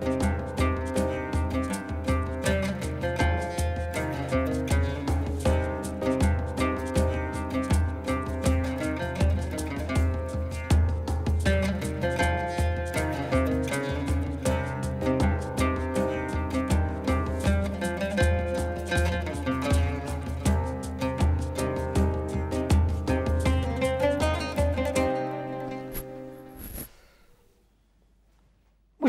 Thank you.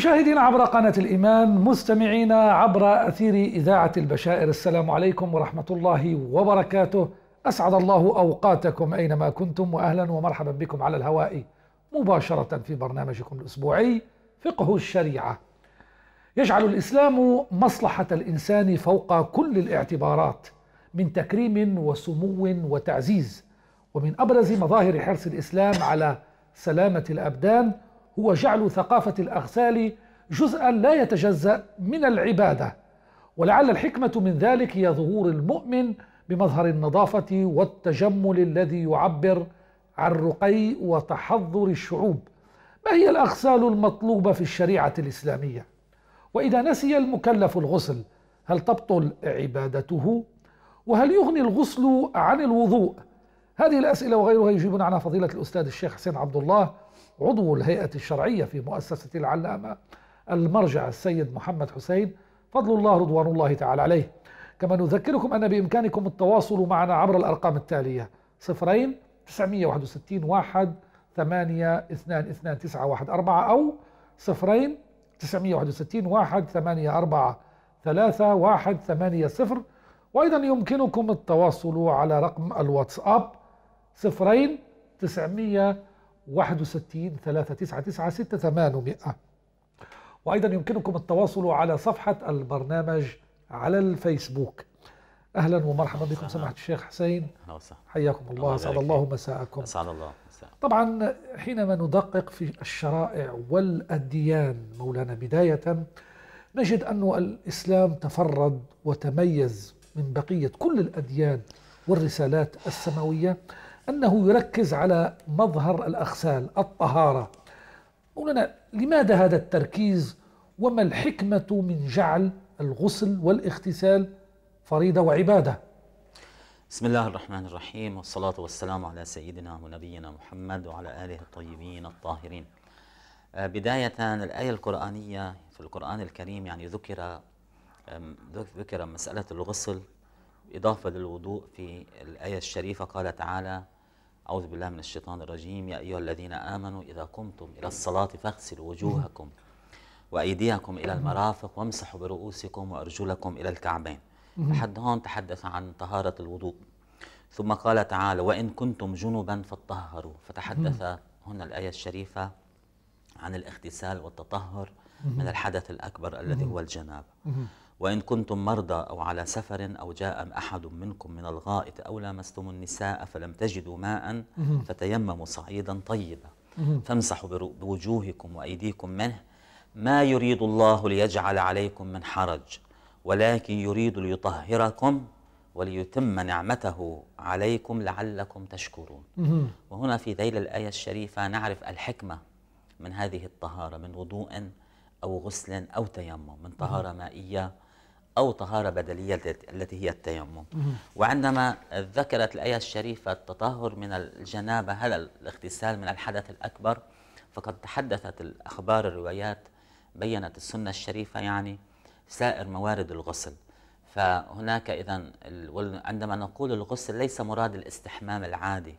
مشاهدينا عبر قناة الإيمان مستمعينا عبر أثير إذاعة البشائر السلام عليكم ورحمة الله وبركاته أسعد الله أوقاتكم أينما كنتم وأهلا ومرحبا بكم على الهواء مباشرة في برنامجكم الأسبوعي فقه الشريعة يجعل الإسلام مصلحة الإنسان فوق كل الاعتبارات من تكريم وسمو وتعزيز ومن أبرز مظاهر حرص الإسلام على سلامة الأبدان هو جعل ثقافة الأغسال جزءا لا يتجزا من العباده ولعل الحكمه من ذلك هي ظهور المؤمن بمظهر النظافه والتجمل الذي يعبر عن رقي وتحضر الشعوب ما هي الاغسال المطلوبه في الشريعه الاسلاميه واذا نسي المكلف الغسل هل تبطل عبادته وهل يغني الغسل عن الوضوء هذه الأسئلة وغيرها يجيبنا عنها فضيلة الأستاذ الشيخ حسين عبد الله عضو الهيئة الشرعية في مؤسسة العلامة المرجع السيد محمد حسين فضل الله رضوان الله تعالى عليه كما نذكركم أن بإمكانكم التواصل معنا عبر الأرقام التالية صفرين 961 واحد ثمانية اثنان اثنان تسعة واحد أربعة أو صفرين تسعمية واحد وستين واحد ثمانية أربعة ثلاثة واحد ثمانية صفر وأيضا يمكنكم التواصل على رقم الواتساب صفرين تسعمية واحد وستين ثلاثة تسعة تسعة ستة ثمانمائة وأيضا يمكنكم التواصل على صفحة البرنامج على الفيسبوك أهلا ومرحبا بكم سماحة الشيخ حسين حياكم الله أسعد الله مساءكم أسعد الله طبعا حينما ندقق في الشرائع والأديان مولانا بداية نجد أن الإسلام تفرد وتميز من بقية كل الأديان والرسالات السماوية أنه يركز على مظهر الأغسال الطهارة مولانا لماذا هذا التركيز وما الحكمة من جعل الغسل والاغتسال فريضة وعبادة بسم الله الرحمن الرحيم والصلاة والسلام على سيدنا ونبينا محمد وعلى آله الطيبين الطاهرين آه، بداية الآية القرآنية في القرآن الكريم يعني ذكر ذكر مسألة الغسل إضافة للوضوء في الآية الشريفة قال تعالى أعوذ بالله من الشيطان الرجيم يا أيها الذين آمنوا إذا قمتم إلى الصلاة فاغسلوا وجوهكم وأيديكم إلى المرافق وامسحوا برؤوسكم وأرجلكم إلى الكعبين لحد هون تحدث عن طهارة الوضوء ثم قال تعالى وإن كنتم جنبا فتطهروا فتحدث هنا الآية الشريفة عن الاغتسال والتطهر من الحدث الأكبر الذي هو الجنابة وإن كنتم مرضى أو على سفر أو جاء أحد منكم من الغائط أو لامستم النساء فلم تجدوا ماء فتيمموا صعيدا طيبا فامسحوا بوجوهكم وأيديكم منه ما يريد الله ليجعل عليكم من حرج ولكن يريد ليطهركم وليتم نعمته عليكم لعلكم تشكرون وهنا في ذيل الآية الشريفة نعرف الحكمة من هذه الطهارة من وضوء أو غسل أو تيمم من طهارة مائية أو طهارة بدلية التي هي التيمم وعندما ذكرت الآية الشريفة التطهر من الجنابة هل الاغتسال من الحدث الأكبر فقد تحدثت الأخبار الروايات بيّنت السنة الشريفة يعني سائر موارد الغسل فهناك إذا عندما نقول الغسل ليس مراد الاستحمام العادي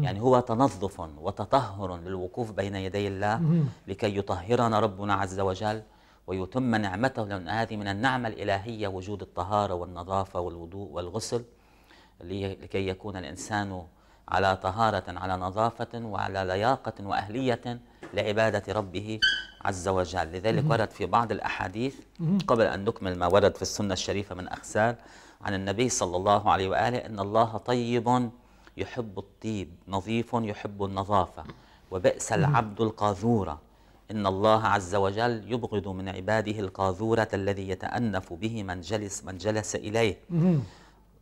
يعني هو تنظف وتطهر للوقوف بين يدي الله لكي يطهرنا ربنا عز وجل ويتم نعمته لأن هذه من النعمة الإلهية وجود الطهارة والنظافة والوضوء والغسل لكي يكون الإنسان على طهارة على نظافة وعلى لياقة وأهلية لعبادة ربه عز وجل لذلك ورد في بعض الأحاديث قبل أن نكمل ما ورد في السنة الشريفة من أغسال عن النبي صلى الله عليه وآله إن الله طيب يحب الطيب نظيف يحب النظافة وبئس العبد القاذورة إن الله عز وجل يبغض من عباده القاذورة الذي يتأنف به من جلس من جلس إليه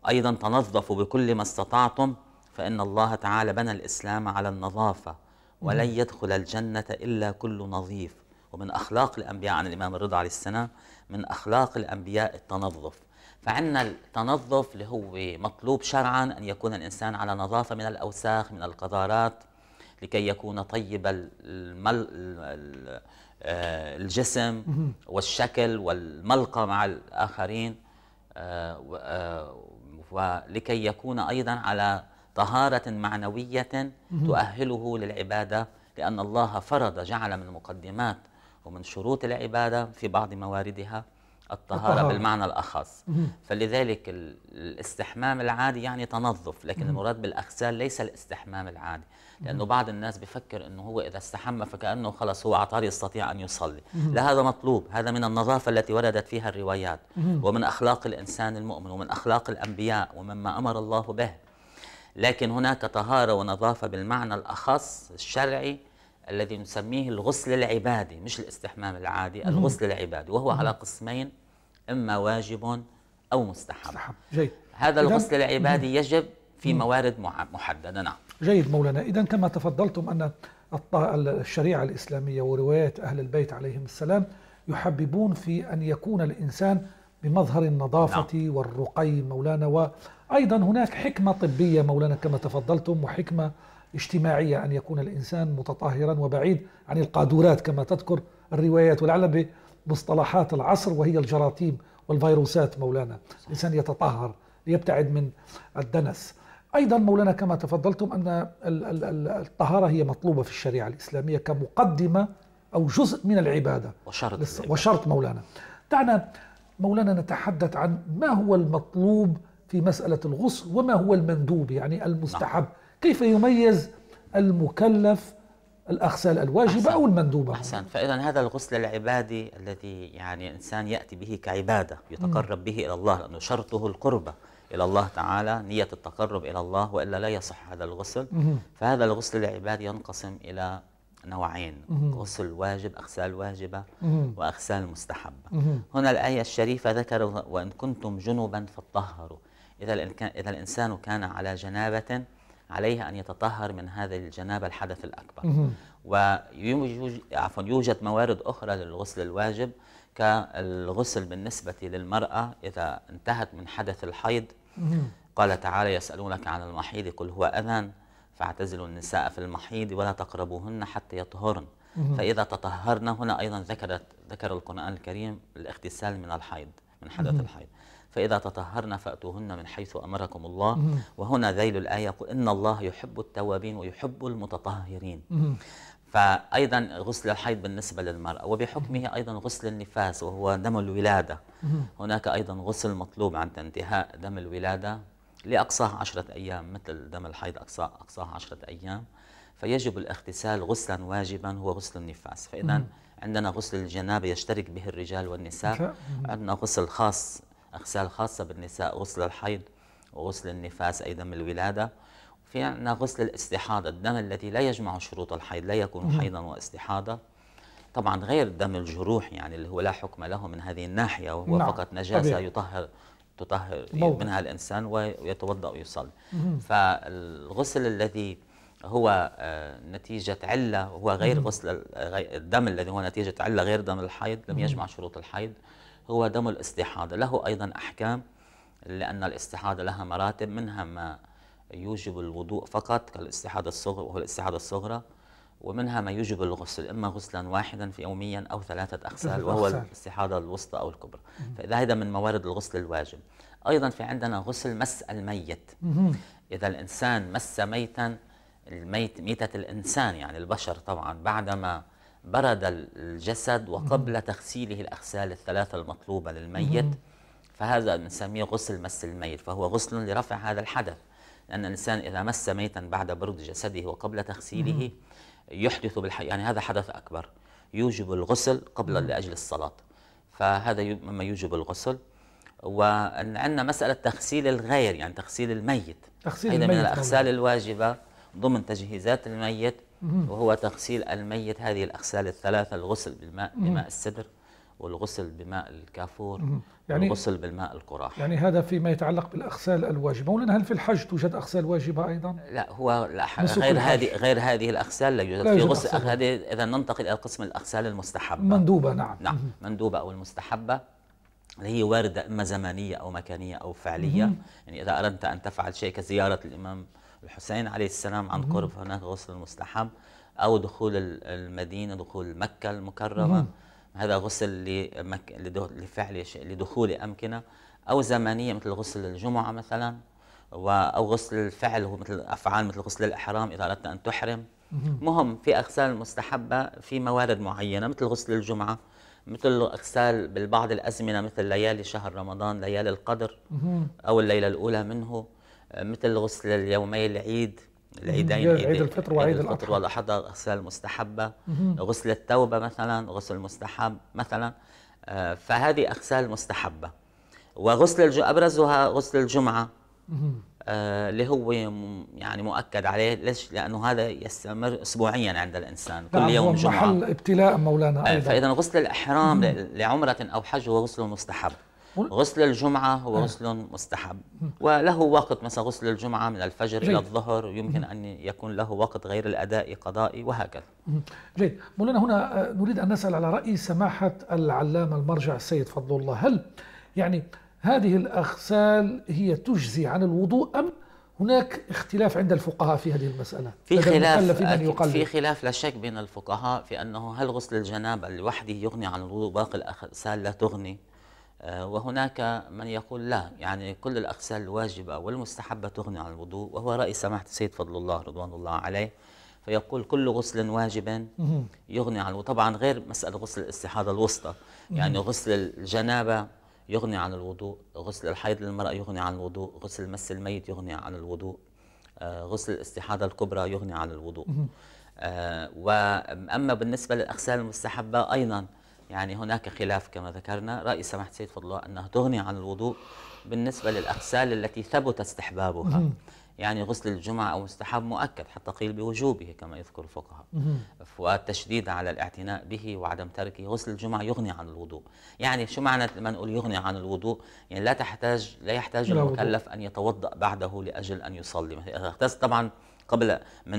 أيضا تنظفوا بكل ما استطعتم فإن الله تعالى بنى الإسلام على النظافة ولن يدخل الجنة إلا كل نظيف ومن أخلاق الأنبياء عن الإمام الرضا عليه السلام من أخلاق الأنبياء التنظف فعندنا التنظف اللي هو مطلوب شرعا أن يكون الإنسان على نظافة من الأوساخ من القذارات لكي يكون طيب المل... آه، الجسم والشكل والملقى مع الآخرين آه، آه، ولكي يكون أيضا على طهارة معنوية تؤهله للعبادة لأن الله فرض جعل من مقدمات ومن شروط العبادة في بعض مواردها الطهارة, الطهارة. بالمعنى الأخص فلذلك الاستحمام العادي يعني تنظف لكن المراد بالأغسال ليس الاستحمام العادي لانه بعض الناس بفكر انه هو اذا استحم فكانه خلص هو عطار يستطيع ان يصلي لا هذا مطلوب هذا من النظافه التي وردت فيها الروايات ومن اخلاق الانسان المؤمن ومن اخلاق الانبياء ومما امر الله به لكن هناك طهاره ونظافه بالمعنى الاخص الشرعي الذي نسميه الغسل العبادي مش الاستحمام العادي الغسل العبادي وهو على قسمين اما واجب او مستحب, جيد. هذا الغسل العبادي يجب في موارد محدده نعم جيد مولانا إذا كما تفضلتم أن الشريعة الإسلامية وروايات أهل البيت عليهم السلام يحببون في أن يكون الإنسان بمظهر النظافة نعم. والرقي مولانا وأيضا هناك حكمة طبية مولانا كما تفضلتم وحكمة اجتماعية أن يكون الإنسان متطهرا وبعيد عن القادورات كما تذكر الروايات ولعل بمصطلحات العصر وهي الجراثيم والفيروسات مولانا الإنسان يتطهر ليبتعد من الدنس أيضا مولانا كما تفضلتم أن الطهارة هي مطلوبة في الشريعة الإسلامية كمقدمة أو جزء من العبادة وشرط, العبادة. وشرط مولانا دعنا مولانا نتحدث عن ما هو المطلوب في مسألة الغسل وما هو المندوب يعني المستحب نعم. كيف يميز المكلف الأغسال الواجبة أحسن. أو المندوبة أحسن فإذا هذا الغسل العبادي الذي يعني الإنسان يأتي به كعبادة يتقرب م. به إلى الله لأنه شرطه القربة إلى الله تعالى نية التقرب إلى الله وإلا لا يصح هذا الغسل فهذا الغسل العباد ينقسم إلى نوعين غسل واجب أغسال واجبة وأغسال مستحبة هنا الآية الشريفة ذكر وإن كنتم جنبا فطهروا إذا إذا الإنسان كان على جنابة عليه أن يتطهر من هذه الجنابة الحدث الأكبر ويوجد يوجد موارد أخرى للغسل الواجب كالغسل بالنسبة للمرأة إذا انتهت من حدث الحيض قال تعالى يسألونك عن المحيض قل هو أذى فاعتزلوا النساء في المحيض ولا تقربوهن حتى يطهرن فإذا تطهرن هنا أيضا ذكرت ذكر القرآن الكريم الاغتسال من الحيض من حدث الحيض فإذا تطهرن فأتوهن من حيث أمركم الله وهنا ذيل الآية يقول إن الله يحب التوابين ويحب المتطهرين فايضا غسل الحيض بالنسبه للمراه وبحكمه ايضا غسل النفاس وهو دم الولاده هناك ايضا غسل مطلوب عند انتهاء دم الولاده لاقصاه 10 ايام مثل دم الحيض اقصاه اقصاه 10 ايام فيجب الاغتسال غسلا واجبا هو غسل النفاس فاذا عندنا غسل الجنابه يشترك به الرجال والنساء عندنا غسل خاص اغسال خاصه بالنساء غسل الحيض وغسل النفاس اي دم الولاده في عندنا غسل الاستحاضة الدم الذي لا يجمع شروط الحيض لا يكون حيضا واستحاضة طبعا غير دم الجروح يعني اللي هو لا حكم له من هذه الناحية وهو نعم. فقط نجاسة طبيعي. يطهر تطهر موضوع. منها الإنسان ويتوضأ ويصلي فالغسل الذي هو آه، نتيجة علة هو غير غسل الدم الذي هو نتيجة علة غير دم الحيض لم يجمع شروط الحيض هو دم الاستحاضة له أيضا أحكام لأن الاستحاضة لها مراتب منها ما يوجب الوضوء فقط كالاستحاضة الصغرى وهو الاستحاضة الصغرى ومنها ما يوجب الغسل إما غسلا واحدا في يوميا أو ثلاثة أغسال وهو الاستحاضة الوسطى أو الكبرى فإذا هذا من موارد الغسل الواجب أيضا في عندنا غسل مس الميت إذا الإنسان مس ميتا الميت ميتة الإنسان يعني البشر طبعا بعدما برد الجسد وقبل تغسيله الأغسال الثلاثة المطلوبة للميت فهذا نسميه غسل مس الميت فهو غسل لرفع هذا الحدث لأن الإنسان إذا مس ميتا بعد برد جسده وقبل تغسيله يحدث بالحي يعني هذا حدث أكبر يوجب الغسل قبل لأجل الصلاة فهذا مما يوجب الغسل وعندنا مسألة تغسيل الغير يعني تغسيل الميت تغسيل الميت من الأغسال الواجبة ضمن تجهيزات الميت وهو تغسيل الميت هذه الأغسال الثلاثة الغسل بالماء بماء السدر والغسل بماء الكافور يعني والغسل بالماء القراح يعني هذا فيما يتعلق بالاغسال الواجبه ولكن هل في الحج توجد اغسال واجبه ايضا لا هو لا غير هذه غير هذه الاغسال لا يوجد, لا في غسل هذه اذا ننتقل الى قسم الاغسال المستحبه مندوبه نعم نعم مندوبه او المستحبه اللي هي واردة إما زمانية أو مكانية أو فعلية مم. يعني إذا أردت أن تفعل شيء كزيارة الإمام الحسين عليه السلام عن قرب هناك غسل مستحب أو دخول المدينة دخول مكة المكرمة مم. هذا غسل لمك... لفعل لدخول أمكنة أو زمنية مثل غسل الجمعة مثلا أو غسل هو مثل أفعال مثل غسل الإحرام إذا أردت أن تحرم مهم في أغسال مستحبة في موارد معينة مثل غسل الجمعة مثل اغسال بالبعض الازمنه مثل ليالي شهر رمضان ليالي القدر او الليله الاولى منه مثل غسل اليومي العيد العيدين عيد, الفطر وعيد الاضحى عيد الفطر والاضحى غسل المستحبه غسل التوبه مثلا غسل المستحب مثلا آه، فهذه اغسال مستحبه وغسل ابرزها غسل الجمعه آه، اللي هو يعني مؤكد عليه ليش لانه هذا يستمر اسبوعيا عند الانسان كل نعم، يوم جمعه محل ابتلاء مولانا آه، ايضا فاذا غسل الاحرام لعمره او حج هو غسل مستحب غسل الجمعة هو آه. غسل مستحب وله وقت مثلا غسل الجمعة من الفجر جيد. إلى الظهر يمكن أن يكون له وقت غير الأداء قضائي وهكذا جيد مولانا هنا آه، نريد أن نسأل على رأي سماحة العلامة المرجع السيد فضل الله هل يعني هذه الأغسال هي تجزي عن الوضوء أم هناك اختلاف عند الفقهاء في هذه المسألة في خلاف في, في خلاف لا شك بين الفقهاء في أنه هل غسل الجنابة لوحده يغني عن الوضوء باقي الأغسال لا تغني آه، وهناك من يقول لا يعني كل الأغسال الواجبة والمستحبة تغني عن الوضوء وهو رأي سماحة السيد فضل الله رضوان الله عليه فيقول كل غسل واجب يغني عن الوضوء طبعا غير مسألة غسل الاستحاضة الوسطى يعني غسل الجنابة يغني عن الوضوء غسل الحيض للمرأة يغني عن الوضوء غسل مس الميت يغني عن الوضوء آه، غسل الاستحاضة الكبرى يغني عن الوضوء آه، وأما بالنسبة للأغسال المستحبة أيضا يعني هناك خلاف كما ذكرنا رأي سماحة سيد فضل الله أنه تغني عن الوضوء بالنسبة للأغسال التي ثبت استحبابها يعني غسل الجمعة أو مستحب مؤكد حتى قيل بوجوبه كما يذكر الفقهاء والتشديد على الاعتناء به وعدم تركه غسل الجمعة يغني عن الوضوء يعني شو معنى لما نقول يغني عن الوضوء يعني لا تحتاج لا يحتاج المكلف أن يتوضأ بعده لأجل أن يصلي يعني اغتسل طبعا قبل من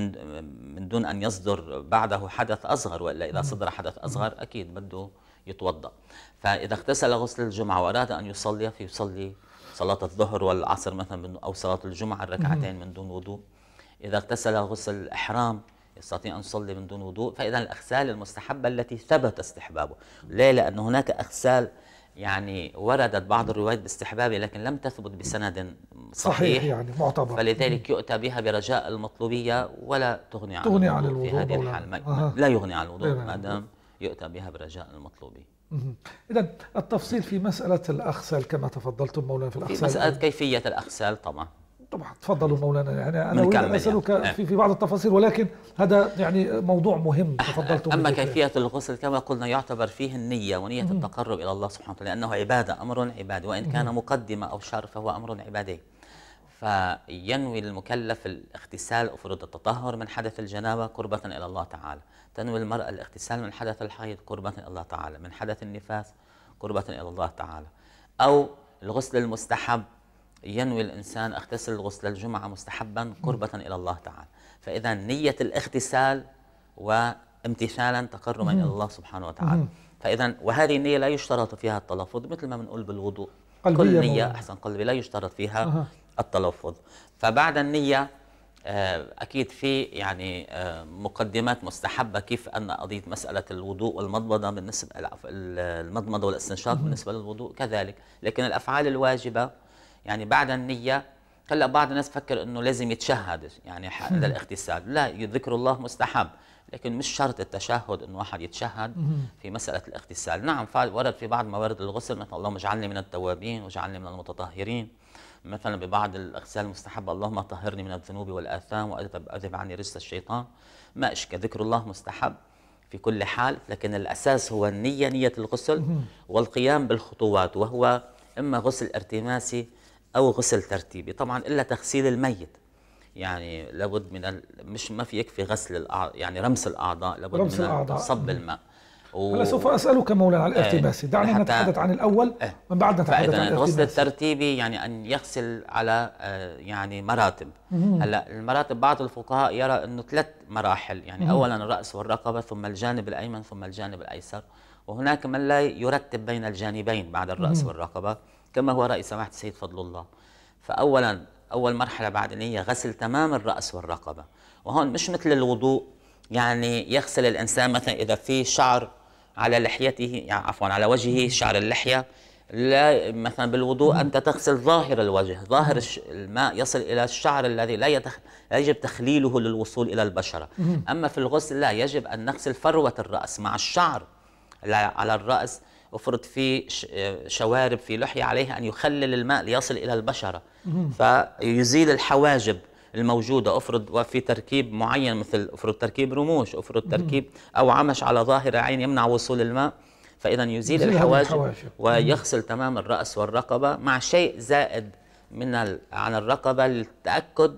من دون ان يصدر بعده حدث اصغر والا اذا صدر حدث اصغر اكيد بده يتوضا فاذا اغتسل غسل الجمعه واراد ان يصلي فيصلي صلاه الظهر والعصر مثلا او صلاه الجمعه الركعتين من دون وضوء اذا اغتسل غسل الاحرام يستطيع أن يصلي من دون وضوء فإذا الأغسال المستحبة التي ثبت استحبابه ليه؟ لأن هناك أغسال يعني وردت بعض الروايات باستحبابه لكن لم تثبت بسند صحيح, صحيح يعني معتبر فلذلك يؤتى بها برجاء المطلوبية ولا تغني عن تغني عن الوضوء في هذه الحالة آه. لا يغني عن الوضوء ما دام يؤتى بها برجاء المطلوبية إذا التفصيل في مسألة الاغسال كما تفضلتم مولانا في الاغسال في مسألة كيفية الاغسال طبعا طبعا تفضلوا مولانا يعني انا اريد ان اسالك في آه. في بعض التفاصيل ولكن هذا يعني موضوع مهم أه، أه، تفضلتم اما كيفيه الغسل كما قلنا يعتبر فيه النيه ونيه التقرب الى الله سبحانه وتعالى لانه عباده امر عبادي وان كان مقدمه او شر فهو امر عبادي فينوي المكلف الاغتسال أفرض التطهر من حدث الجنابة قربة إلى الله تعالى تنوي المرأة الاغتسال من حدث الحيض قربة إلى الله تعالى من حدث النفاس قربة إلى الله تعالى أو الغسل المستحب ينوي الإنسان أغتسل غسل الجمعة مستحبا قربة إلى الله تعالى فإذا نية الاغتسال وامتثالا تقربا إلى الله سبحانه وتعالى فإذا وهذه النية لا يشترط فيها التلفظ مثل ما بنقول بالوضوء كل نية أحسن قلبي لا يشترط فيها التلفظ فبعد النية آه، أكيد في يعني آه، مقدمات مستحبة كيف أن أضيف مسألة الوضوء والمضمضة بالنسبة المضمضة والاستنشاق بالنسبة للوضوء كذلك لكن الأفعال الواجبة يعني بعد النية هلا بعض الناس فكر انه لازم يتشهد يعني هذا الاغتسال لا ذكر الله مستحب لكن مش شرط التشهد انه واحد يتشهد في مساله الاغتسال نعم ورد في بعض موارد الغسل مثلا اللهم اجعلني من التوابين واجعلني من المتطهرين مثلا ببعض الاغتسال المستحب اللهم طهرني من الذنوب والاثام واذهب عني رجس الشيطان ما اشكى ذكر الله مستحب في كل حال لكن الاساس هو النيه نيه الغسل والقيام بالخطوات وهو اما غسل ارتماسي او غسل ترتيبي طبعا الا تغسيل الميت يعني لابد من ال... مش ما في يكفي غسل الأعضاء يعني رمس الاعضاء لابد رمس من الأعضاء. صب الماء و... هلا سوف اسالك مولانا على الارتباس إيه، دعنا حتى... نتحدث عن الاول إيه. من بعد نتحدث عن الغسل الترتيبي يعني ان يغسل على آه، يعني مراتب هلا المراتب بعض الفقهاء يرى انه ثلاث مراحل يعني مم. اولا الراس والرقبه ثم الجانب الايمن ثم الجانب الايسر وهناك من لا يرتب بين الجانبين بعد الراس مم. والرقبه كما هو رأي سماحة السيد فضل الله فأولا أول مرحلة بعد أن هي غسل تمام الرأس والرقبة وهون مش مثل الوضوء يعني يغسل الإنسان مثلا إذا في شعر على لحيته يعني عفوا على وجهه شعر اللحية لا مثلا بالوضوء أنت تغسل ظاهر الوجه ظاهر الماء يصل إلى الشعر الذي لا, يتخ... لا يجب تخليله للوصول إلى البشرة أما في الغسل لا يجب أن نغسل فروة الرأس مع الشعر على الرأس افرض في شوارب في لحية عليها أن يخلل الماء ليصل إلى البشرة فيزيل الحواجب الموجودة أفرض وفي تركيب معين مثل أفرض تركيب رموش أفرض تركيب أو عمش على ظاهر عين يمنع وصول الماء فإذا يزيل الحواجب ويغسل تمام الرأس والرقبة مع شيء زائد من عن الرقبة للتأكد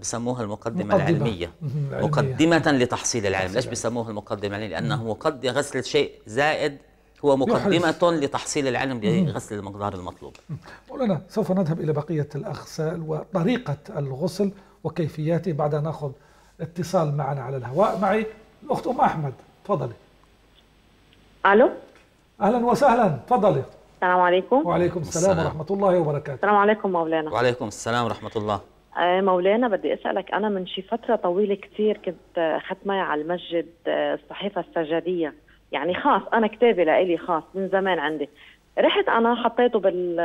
بسموها المقدمة العلمية مقدمة لتحصيل العلم ليش بسموها المقدمة العلمية لأنه مقدم غسل شيء زائد هو مقدمة لتحصيل العلم بغسل المقدار المطلوب مولانا سوف نذهب إلى بقية الأغسال وطريقة الغسل وكيفياته بعد أن نأخذ اتصال معنا على الهواء معي الأخت أم أحمد تفضلي ألو أهلا وسهلا تفضلي السلام عليكم وعليكم السلام, السلام ورحمة الله وبركاته السلام عليكم مولانا وعليكم السلام ورحمة الله آه، مولانا بدي اسالك انا من شي فتره طويله كثير كنت ختمه آه، على المسجد آه، الصحيفه السجاديه يعني خاص انا كتابي لإلي خاص من زمان عندي رحت انا حطيته بال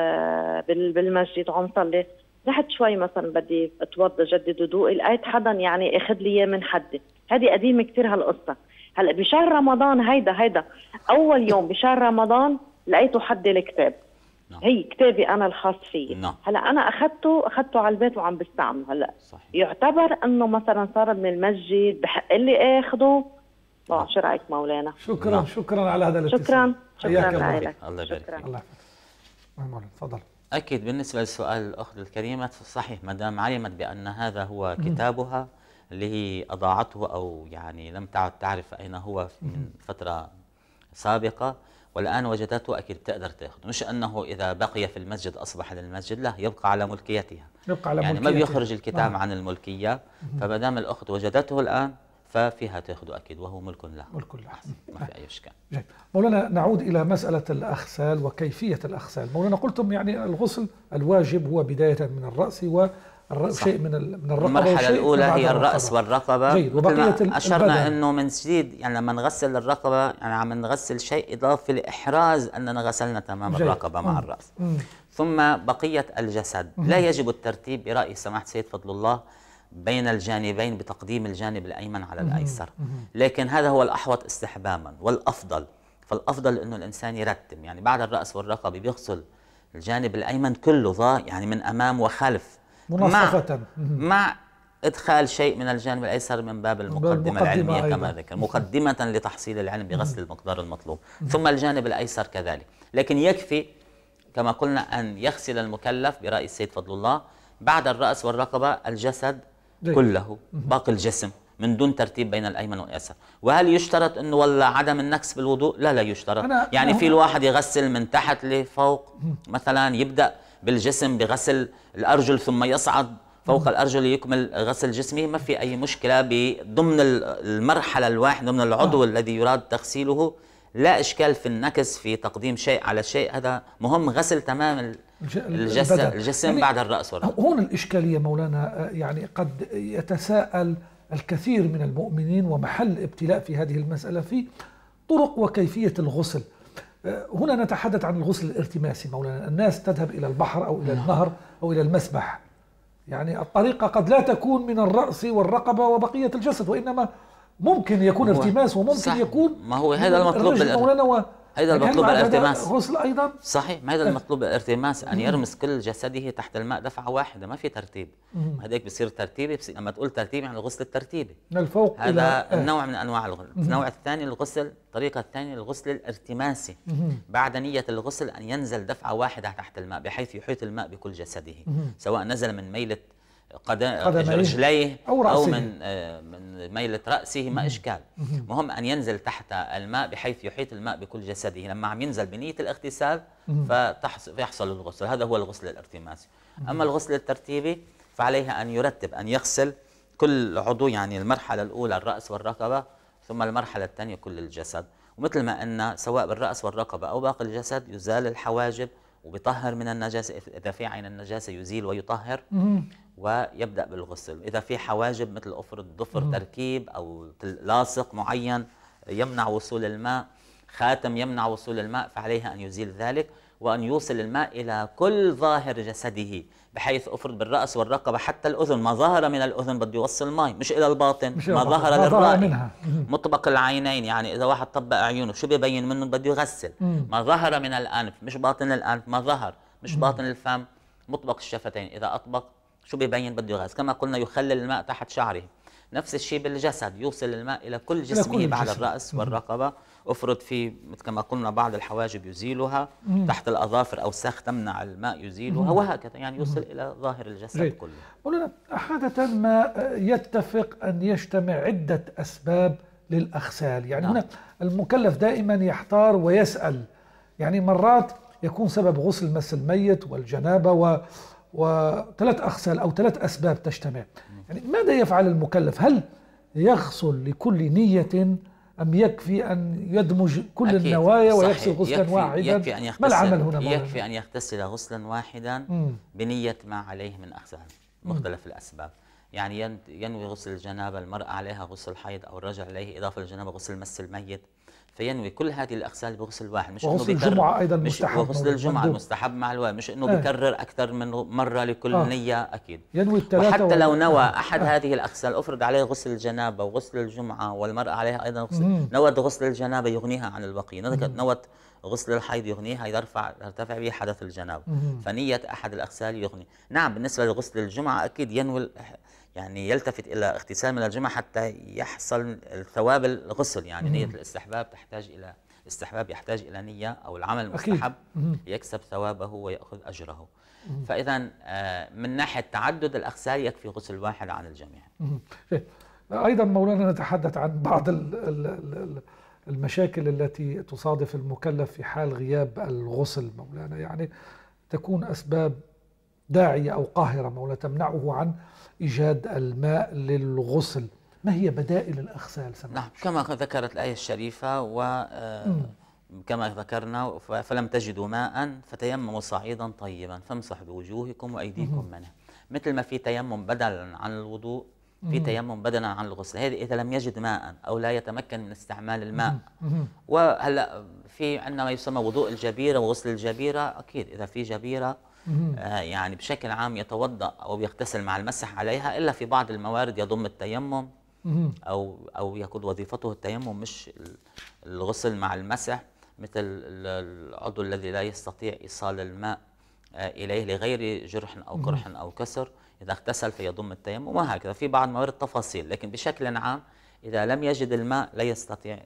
بالمسجد عم صلي رحت شوي مثلا بدي اتوضى جدد هدوئي لقيت حدا يعني اخذ لي اياه من حدي هذه قديمه كثير هالقصه هلا بشهر رمضان هيدا هيدا اول يوم بشهر رمضان لقيته حدي الكتاب نعم. هي كتابي انا الخاص فيي نعم. هلا انا اخذته اخذته على البيت وعم بستعمله هلا صحيح. يعتبر انه مثلا صار من المسجد بحق لي اخذه شو رايك مولانا شكرا نعم. شكرا على هذا الاتصال شكرا شكرا لك الله يبارك فيك الله يحفظك تفضل أكيد بالنسبة لسؤال الأخت الكريمة صحيح ما دام علمت بأن هذا هو كتابها اللي هي أضاعته أو يعني لم تعد تعرف أين هو من فترة سابقة والآن وجدته أكيد تقدر تاخذه مش أنه إذا بقي في المسجد أصبح للمسجد لا يبقى على ملكيتها يبقى على يعني ملكيتها. ما بيخرج الكتاب آه. عن الملكية فما دام الأخت وجدته الآن ففيها تاخذوا أكيد وهو ملك له ملك له ما في أي إشكال جيد مولانا نعود إلى مسألة الأغسال وكيفية الأغسال مولانا قلتم يعني الغسل الواجب هو بداية من الرأس و شيء من من الرقبه المرحله الاولى هي الراس والرقبه جيد وبقيه اشرنا انه من جديد يعني لما نغسل الرقبه يعني عم نغسل شيء اضافي لاحراز اننا غسلنا تمام جيد. الرقبه مع الراس ثم بقيه الجسد لا يجب الترتيب براي سماحه سيد فضل الله بين الجانبين بتقديم الجانب الأيمن على الأيسر لكن هذا هو الأحوط استحباما والأفضل فالأفضل أنه الإنسان يرتم يعني بعد الرأس والرقبة بيغسل الجانب الأيمن كله ظاهر يعني من أمام وخلف مع, مع ادخال شيء من الجانب الايسر من باب المقدمه, المقدمة العلميه أيضا. كما ذكر مقدمه لتحصيل العلم بغسل المقدار المطلوب ثم الجانب الايسر كذلك لكن يكفي كما قلنا ان يغسل المكلف براي السيد فضل الله بعد الراس والرقبه الجسد دي. كله باقي الجسم من دون ترتيب بين الايمن والايسر وهل يشترط انه ولا عدم النكس بالوضوء لا لا يشترط يعني في الواحد يغسل من تحت لفوق مثلا يبدا بالجسم بغسل الارجل ثم يصعد فوق الارجل يكمل غسل جسمه ما في اي مشكله ضمن المرحله الواحده ضمن العضو آه. الذي يراد تغسيله لا اشكال في النكس في تقديم شيء على شيء هذا مهم غسل تمام الجسم, الجسم يعني بعد الرأس والرأس هون الإشكالية مولانا آه، يعني قد يتساءل الكثير من المؤمنين ومحل ابتلاء في هذه المسألة في طرق وكيفية الغسل آه، هنا نتحدث عن الغسل الارتماسي مولانا الناس تذهب إلى البحر أو إلى نعم. النهر أو إلى المسبح يعني الطريقة قد لا تكون من الرأس والرقبة وبقية الجسد وإنما ممكن يكون ارتماس وممكن صح. يكون ما هو هذا المطلوب مولانا و... هذا المطلوب الارتماس غسل ايضا صحيح ما هذا المطلوب الارتماس ان يرمس كل جسده تحت الماء دفعه واحده ما في ترتيب هذاك بصير ترتيبي بس لما تقول ترتيب يعني الغسل الترتيبي من الفوق هذا إلى آه. نوع من انواع الغسل النوع الثاني الغسل الطريقه الثانيه الغسل الارتماسي بعد نيه الغسل ان ينزل دفعه واحده تحت الماء بحيث يحيط الماء بكل جسده سواء نزل من ميله قدم رجليه أو, رأسه. أو من من ميلة رأسه ما إشكال مهم أن ينزل تحت الماء بحيث يحيط الماء بكل جسده لما عم ينزل بنية الاغتسال فيحصل الغسل هذا هو الغسل الارتماسي أما الغسل الترتيبي فعليه أن يرتب أن يغسل كل عضو يعني المرحلة الأولى الرأس والرقبة ثم المرحلة الثانية كل الجسد ومثل ما أن سواء بالرأس والرقبة أو باقي الجسد يزال الحواجب وبيطهر من النجاسة إذا في عين النجاسة يزيل ويطهر ويبدا بالغسل اذا في حواجب مثل افرط ضفر تركيب او لاصق معين يمنع وصول الماء خاتم يمنع وصول الماء فعليه ان يزيل ذلك وان يوصل الماء الى كل ظاهر جسده بحيث افرض بالراس والرقبه حتى الاذن ما ظهر من الاذن بده يوصل الماء مش الى الباطن مش ما ظهر للراي مطبق العينين يعني اذا واحد طبق عيونه شو ببين منه بده يغسل ما ظهر من الانف مش باطن الانف ما ظهر مش باطن الفم مطبق الشفتين اذا اطبق شو ببين بده غاز كما قلنا يخلل الماء تحت شعره نفس الشيء بالجسد يوصل الماء الى كل جسمه إلى كل بعد الجسم. الراس والرقبه افرض في كما قلنا بعض الحواجب يزيلها مم. تحت الاظافر او تمنع الماء يزيلها مم. وهكذا يعني يوصل مم. الى ظاهر الجسد جيد. كله مولانا عاده ما يتفق ان يجتمع عده اسباب للاغسال يعني نعم. هنا المكلف دائما يحتار ويسال يعني مرات يكون سبب غسل مس الميت والجنابه و وثلاث أغسال أو ثلاث أسباب تجتمع يعني ماذا يفعل المكلف هل يغسل لكل نية أم يكفي أن يدمج كل أكيد. النوايا ويغسل غسلا يكفي واحدا يكفي أن ما العمل هنا يكفي أن يغتسل غسلا واحدا مم. بنية ما عليه من أغسال مختلف مم. الأسباب يعني ينوي غسل الجنابة المرأة عليها غسل الحيض أو الرجل عليه إضافة الجنابة غسل مس الميت فينوي كل هذه الاغسال بغسل واحد مش انه الجمعه ايضا مش مستحب وغسل الجمعه المستحب مع الواحد مش انه إيه. بكرر اكثر من مره لكل آه. نيه اكيد ينوي وحتى لو نوى آه. احد آه. هذه الاغسال افرض عليه غسل الجنابه وغسل الجمعه والمراه عليها ايضا غسل نوت غسل الجنابه يغنيها عن البقيه نوت غسل الحيض يغنيها يرفع يرتفع به حدث الجنابه فنيه احد الاغسال يغني نعم بالنسبه لغسل الجمعه اكيد ينوي يعني يلتفت الى اغتسال من الجمعه حتى يحصل ثواب الغسل يعني مم. نيه الاستحباب تحتاج الى استحباب يحتاج الى نيه او العمل المستحب يكسب ثوابه وياخذ اجره فاذا آه، من ناحيه تعدد الاغسال يكفي غسل واحد عن الجميع طيب. ايضا مولانا نتحدث عن بعض الـ الـ الـ المشاكل التي تصادف المكلف في حال غياب الغسل مولانا يعني تكون اسباب داعية أو قاهرة لا تمنعه عن إيجاد الماء للغسل ما هي بدائل الأغسال نعم كما ذكرت الآية الشريفة و آه، كما ذكرنا فلم تجدوا ماء فتيمموا صعيدا طيبا فامسحوا بوجوهكم وأيديكم منه مثل ما في تيمم بدلا عن الوضوء في تيمم بدلا عن الغسل هذه إذا لم يجد ماء أو لا يتمكن من استعمال الماء وهلا في عندنا ما يسمى وضوء الجبيرة وغسل الجبيرة أكيد إذا في جبيرة آه، يعني بشكل عام يتوضا او يغتسل مع المسح عليها الا في بعض الموارد يضم التيمم او او يكون وظيفته التيمم مش الغسل مع المسح مثل العضو الذي لا يستطيع ايصال الماء آه، اليه لغير جرح او قرح او كسر اذا اغتسل فيضم التيمم وهكذا في بعض موارد تفاصيل لكن بشكل عام اذا لم يجد الماء لا يستطيع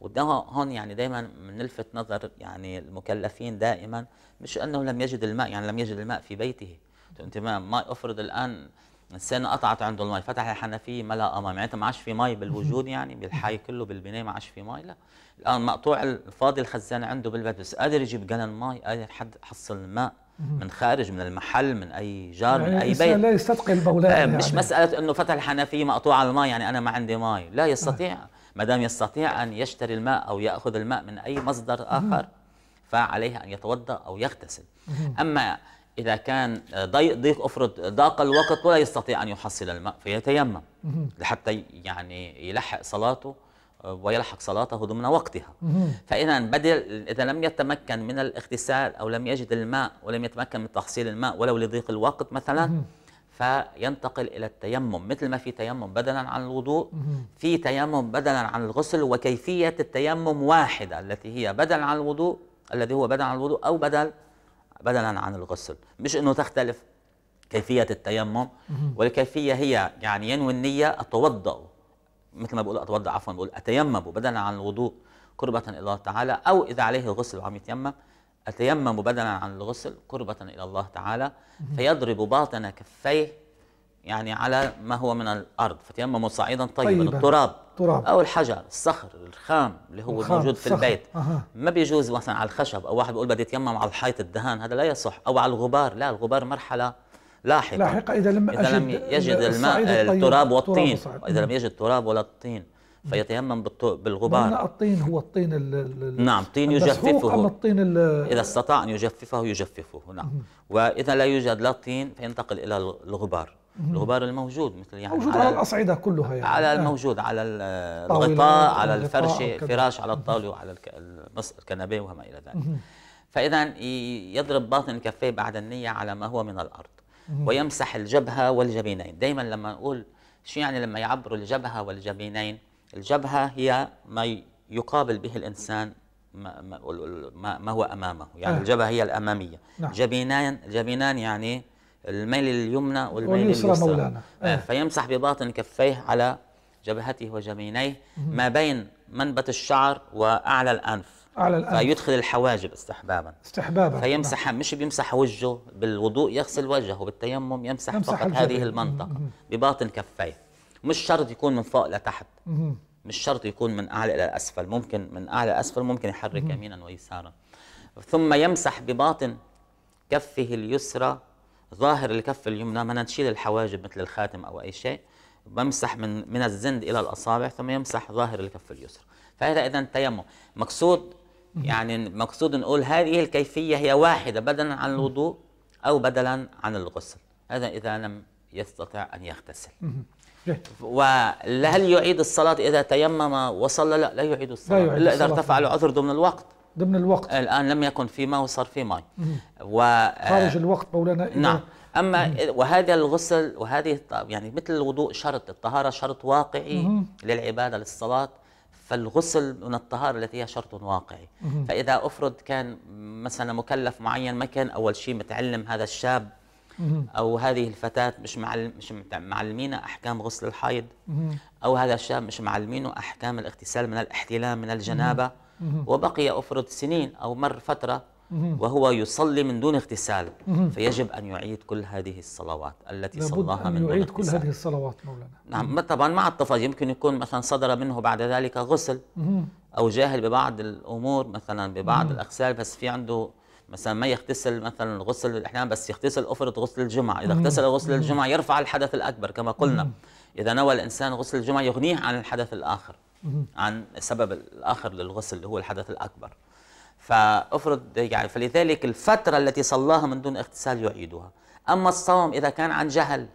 وده هون يعني دائما بنلفت نظر يعني المكلفين دائما مش انه لم يجد الماء يعني لم يجد الماء في بيته انت ما ما افرض الان انسان قطعت عنده المي فتح الحنفيه ما لها امام يعني ما عادش في مي بالوجود يعني بالحي كله بالبنايه ما عادش في مي لا الان مقطوع الفاضي الخزان عنده بالبيت بس قادر يجيب جلن مي قادر حد حصل ماء من خارج من المحل من اي جار من يعني اي بيت لا يستثقل بولاء آه، يعني مش مساله انه فتح الحنفيه مقطوع المي يعني انا ما عندي مي لا يستطيع آه. ما دام يستطيع ان يشتري الماء او ياخذ الماء من اي مصدر اخر فعليه أن يتوضأ أو يغتسل أما إذا كان ضيق ضيق أفرض ضاق الوقت ولا يستطيع أن يحصل الماء فيتيمم لحتى يعني يلحق صلاته آه، ويلحق صلاته ضمن وقتها فإذا بدل إذا لم يتمكن من الاغتسال أو لم يجد الماء ولم يتمكن من تحصيل الماء ولو لضيق الوقت مثلا فينتقل إلى التيمم مثل ما في تيمم بدلا عن الوضوء في تيمم بدلا عن الغسل وكيفية التيمم واحدة التي هي بدلا عن الوضوء الذي هو بدل عن الوضوء أو بدل بدلا عن الغسل مش أنه تختلف كيفية التيمم والكيفية هي يعني ينوي النية أتوضأ مثل ما بقول أتوضأ عفوا بقول أتيمم بدلا عن الوضوء قربة إلى الله تعالى أو إذا عليه غسل وعم يتيمم أتيمم بدلا عن الغسل قربة إلى الله تعالى فيضرب باطن كفيه يعني على ما هو من الارض فتيمموا صعيدا طيبا, طيبا. التراب تراب. او الحجر الصخر الخام اللي هو الخام. موجود في الصخر. البيت أه. ما بيجوز مثلا على الخشب او واحد بيقول بدي اتيمم على الحيط الدهان هذا لا يصح او على الغبار لا الغبار مرحله لاحقه لاحقه اذا لم, إذا لم يجد الماء التراب والطين اذا لم يجد التراب ولا الطين فيتيمم بالغبار لا الطين هو الطين الـ الـ نعم طين يجففه أما الطين إذا استطاع أن يجففه يجففه نعم وإذا لا يوجد لا طين فينتقل إلى الغبار الغبار الموجود مثل يعني موجود على, على الاصعده كلها يعني على آه. الموجود على الغطاء على الفرشه الفراش على الطاوله وعلى الكنبه وما الى ذلك فاذا يضرب باطن الكفين بعد النيه على ما هو من الارض ويمسح الجبهه والجبينين دائما لما نقول شو يعني لما يعبروا الجبهه والجبينين الجبهه هي ما يقابل به الانسان ما, ما, هو امامه يعني آه. الجبهه هي الاماميه نعم. جبينان جبينان يعني الميل اليمنى والميل اليسرى مولانا آه،, آه. فيمسح بباطن كفيه على جبهته وجبينيه ما بين منبت الشعر وأعلى الأنف على الأنف. فيدخل الحواجب استحبابا استحبابا فيمسح نعم. مش بيمسح وجهه بالوضوء يغسل وجهه بالتيمم يمسح, يمسح فقط الجبهة. هذه المنطقة مم. بباطن كفيه مش شرط يكون من فوق لتحت مم. مش شرط يكون من أعلى إلى أسفل ممكن من أعلى أسفل ممكن يحرك مم. يمينا ويسارا ثم يمسح بباطن كفه اليسرى ظاهر الكف اليمنى بدنا نشيل الحواجب مثل الخاتم او اي شيء بمسح من من الزند الى الاصابع ثم يمسح ظاهر الكف اليسرى فهذا اذا تيمم مقصود يعني مقصود نقول هذه الكيفيه هي واحده بدلا عن الوضوء او بدلا عن الغسل هذا اذا لم يستطع ان يغتسل وهل يعيد الصلاه اذا تيمم وصلى لا لا يعيد الصلاه الا اذا ارتفع العذر ضمن الوقت ضمن الوقت الآن لم يكن في ماء وصار في ماء و... خارج الوقت مولانا نعم اما وهذا الغسل وهذه يعني مثل الوضوء شرط الطهاره شرط واقعي مم. للعباده للصلاه فالغسل من الطهاره التي هي شرط واقعي مم. فاذا افرض كان مثلا مكلف معين ما كان اول شيء متعلم هذا الشاب مم. او هذه الفتاه مش معلم مش معلمين احكام غسل الحيض او هذا الشاب مش معلمينه احكام الاغتسال من الاحتلام من الجنابه وبقي أفرد سنين أو مر فترة وهو يصلي من دون اغتسال فيجب أن يعيد كل هذه الصلوات التي صلاها من دون يعيد كل هذه الصلوات مولانا نعم طبعا مع التفاضل يمكن يكون مثلا صدر منه بعد ذلك غسل أو جاهل ببعض الأمور مثلا ببعض الأغسال بس في عنده مثلا ما يغتسل مثلا غسل الاحيان بس يغتسل أفرد غسل الجمعه اذا اغتسل غسل الجمعه يرفع الحدث الاكبر كما قلنا إذا نوى الإنسان غسل الجمعة يغنيه عن الحدث الآخر عن السبب الآخر للغسل اللي هو الحدث الأكبر فأفرض يعني فلذلك الفترة التي صلاها من دون اغتسال يعيدها أما الصوم إذا كان عن جهل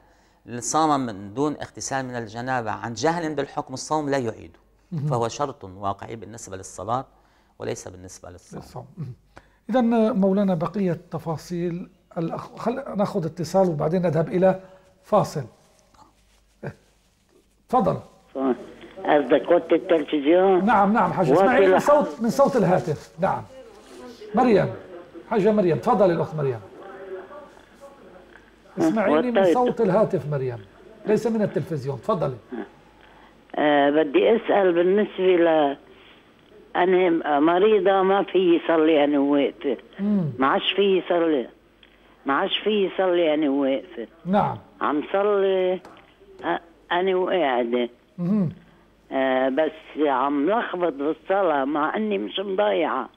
صام من دون اغتسال من الجنابة عن جهل بالحكم الصوم لا يعيده فهو شرط واقعي بالنسبة للصلاة وليس بالنسبة للصوم إذا مولانا بقية تفاصيل الأخ... خل... ناخذ اتصال وبعدين نذهب إلى فاصل تفضل قصدك قوة التلفزيون نعم نعم حاجه اسمعي من صوت من صوت الهاتف نعم مريم حاجه مريم تفضل الاخت مريم أه، اسمعيني من صوت الهاتف مريم ليس من التلفزيون تفضلي أه. أه بدي اسال بالنسبه ل انا مريضه ما في صلي انا واقفه ما عادش في صلي ما عادش في صلي انا واقفه نعم عم صلي أه، انا وقاعده آه بس عم لخبط بالصلاة مع اني مش مضايعة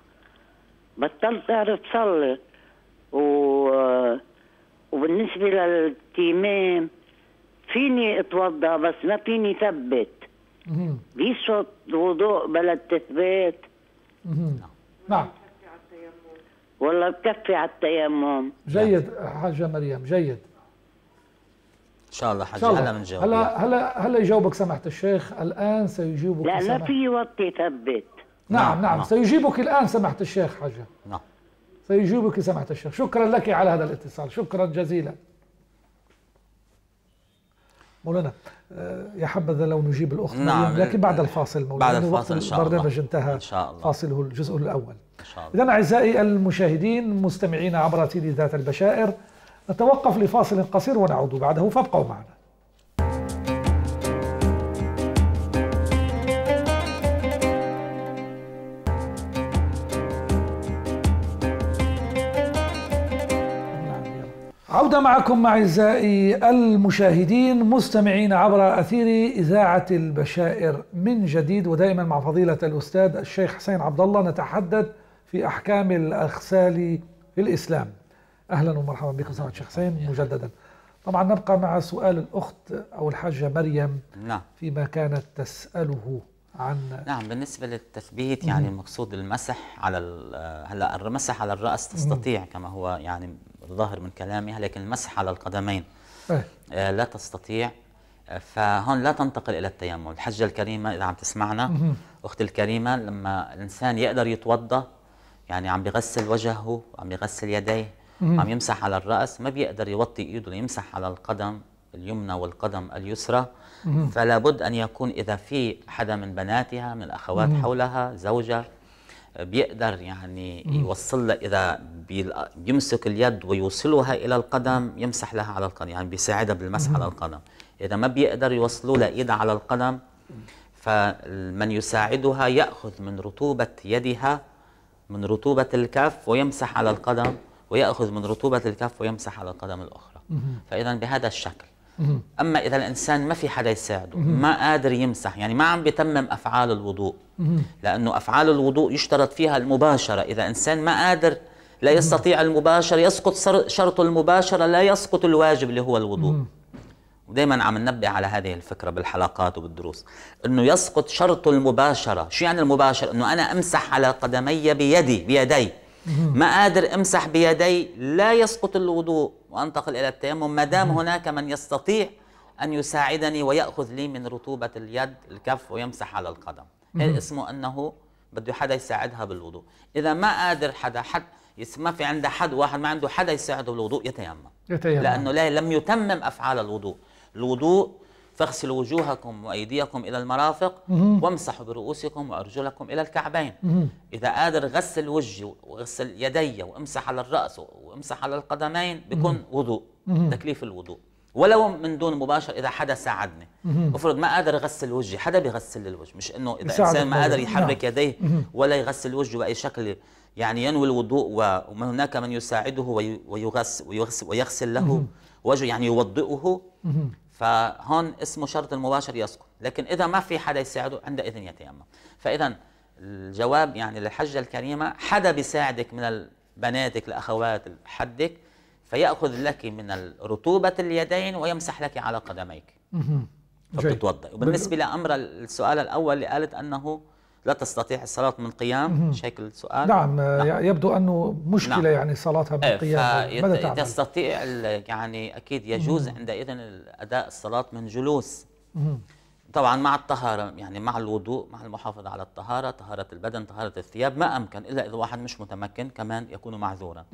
بطلت اعرف صلي و... وبالنسبة للتيمام فيني اتوضا بس ما فيني ثبت بيشفط وضوء بلا التثبيت نعم. نعم والله بكفي على التيمم جيد حاجة مريم جيد شاء الله حجي هلا بنجاوب هلا هلا هلا يجاوبك سماحه الشيخ الان سيجيبك لا لا في وقت يثبت نعم،, نعم نعم, نعم. سيجيبك الان سماحه الشيخ حجي نعم سيجيبك سماحه الشيخ شكرا لك على هذا الاتصال شكرا جزيلا مولانا آه، يا حبذا لو نجيب الاخت نعم لكن بعد آه، الفاصل مولانا بعد الفاصل ان شاء الله البرنامج انتهى إن شاء الله فاصله الجزء الاول ان شاء الله اذا اعزائي المشاهدين مستمعين عبر تيلي ذات البشائر نتوقف لفاصل قصير ونعود بعده فابقوا معنا عودة معكم أعزائي المشاهدين مستمعين عبر أثير إذاعة البشائر من جديد ودائما مع فضيلة الأستاذ الشيخ حسين عبد الله نتحدث في أحكام الأغسال في الإسلام أهلا ومرحبا بك سعد الشيخ حسين مجددا طبعا نبقى مع سؤال الأخت أو الحاجة مريم نعم. فيما كانت تسأله عن نعم بالنسبة للتثبيت يعني المقصود المسح على هلا المسح على الرأس تستطيع كما هو يعني ظاهر من كلامها لكن المسح على القدمين إيه. اه. لا تستطيع آه، فهون لا تنتقل الى التيمم، الحجه الكريمه اذا عم تسمعنا اختي الكريمه لما الانسان يقدر يتوضا يعني عم بيغسل وجهه، عم بيغسل يديه، مم. عم يمسح على الراس ما بيقدر يوطي ايده ليمسح على القدم اليمنى والقدم اليسرى مم. فلا بد ان يكون اذا في حدا من بناتها من الاخوات مم. حولها زوجها بيقدر يعني يوصل لها اذا بيمسك اليد ويوصلها الى القدم يمسح لها على القدم يعني بيساعدها بالمسح على القدم اذا ما بيقدر يوصلوا لها ايدها على القدم فمن يساعدها ياخذ من رطوبه يدها من رطوبه الكف ويمسح على القدم ويأخذ من رطوبة الكف ويمسح على القدم الأخرى فإذا بهذا الشكل أما إذا الإنسان ما في حدا يساعده ما قادر يمسح يعني ما عم بيتمم أفعال الوضوء لأنه أفعال الوضوء يشترط فيها المباشرة إذا إنسان ما قادر لا يستطيع المباشر يسقط شرط المباشرة لا يسقط الواجب اللي هو الوضوء ودائما عم ننبه على هذه الفكره بالحلقات وبالدروس انه يسقط شرط المباشره شو يعني المباشر انه انا امسح على قدمي بيدي بيدي ما قادر امسح بيدي لا يسقط الوضوء وانتقل الى التيمم ما دام هناك من يستطيع ان يساعدني وياخذ لي من رطوبه اليد الكف ويمسح على القدم اسمه انه بده حدا يساعدها بالوضوء اذا ما قادر حدا حد ما في عنده حد واحد ما عنده حدا يساعده بالوضوء يتيمم يتيمم لانه لا لم يتمم افعال الوضوء الوضوء فاغسلوا وجوهكم وايديكم الى المرافق وامسحوا برؤوسكم وارجلكم الى الكعبين اذا قادر غسل وجهي وغسل يدي وامسح على الراس وامسح على القدمين بكون وضوء تكليف الوضوء ولو من دون مباشر اذا حدا ساعدني افرض ما قادر اغسل وجهي حدا بيغسل الوجه مش انه اذا انسان ما قادر يحرك نعم. يديه ولا يغسل وجهه باي شكل يعني ينوي الوضوء ومن هناك من يساعده ويغسل, ويغسل, ويغسل له وجهه يعني يوضئه فهون اسمه شرط المباشر يسقط لكن إذا ما في حدا يساعده عند اذن يتيمم فإذا الجواب يعني للحجة الكريمة حدا بيساعدك من بناتك الأخوات حدك فيأخذ لك من رطوبة اليدين ويمسح لك على قدميك فبتتوضئ وبالنسبة لأمر السؤال الأول اللي قالت أنه لا تستطيع الصلاة من قيام مش هيك السؤال نعم, آه، نعم. يبدو أنه مشكلة نعم. يعني صلاتها من إيه، قيام ماذا تعمل؟ تستطيع يعني أكيد يجوز عندئذ أداء الصلاة من جلوس مم. طبعا مع الطهارة يعني مع الوضوء مع المحافظة على الطهارة طهارة البدن طهارة الثياب ما أمكن إلا إذا واحد مش متمكن كمان يكون معذورا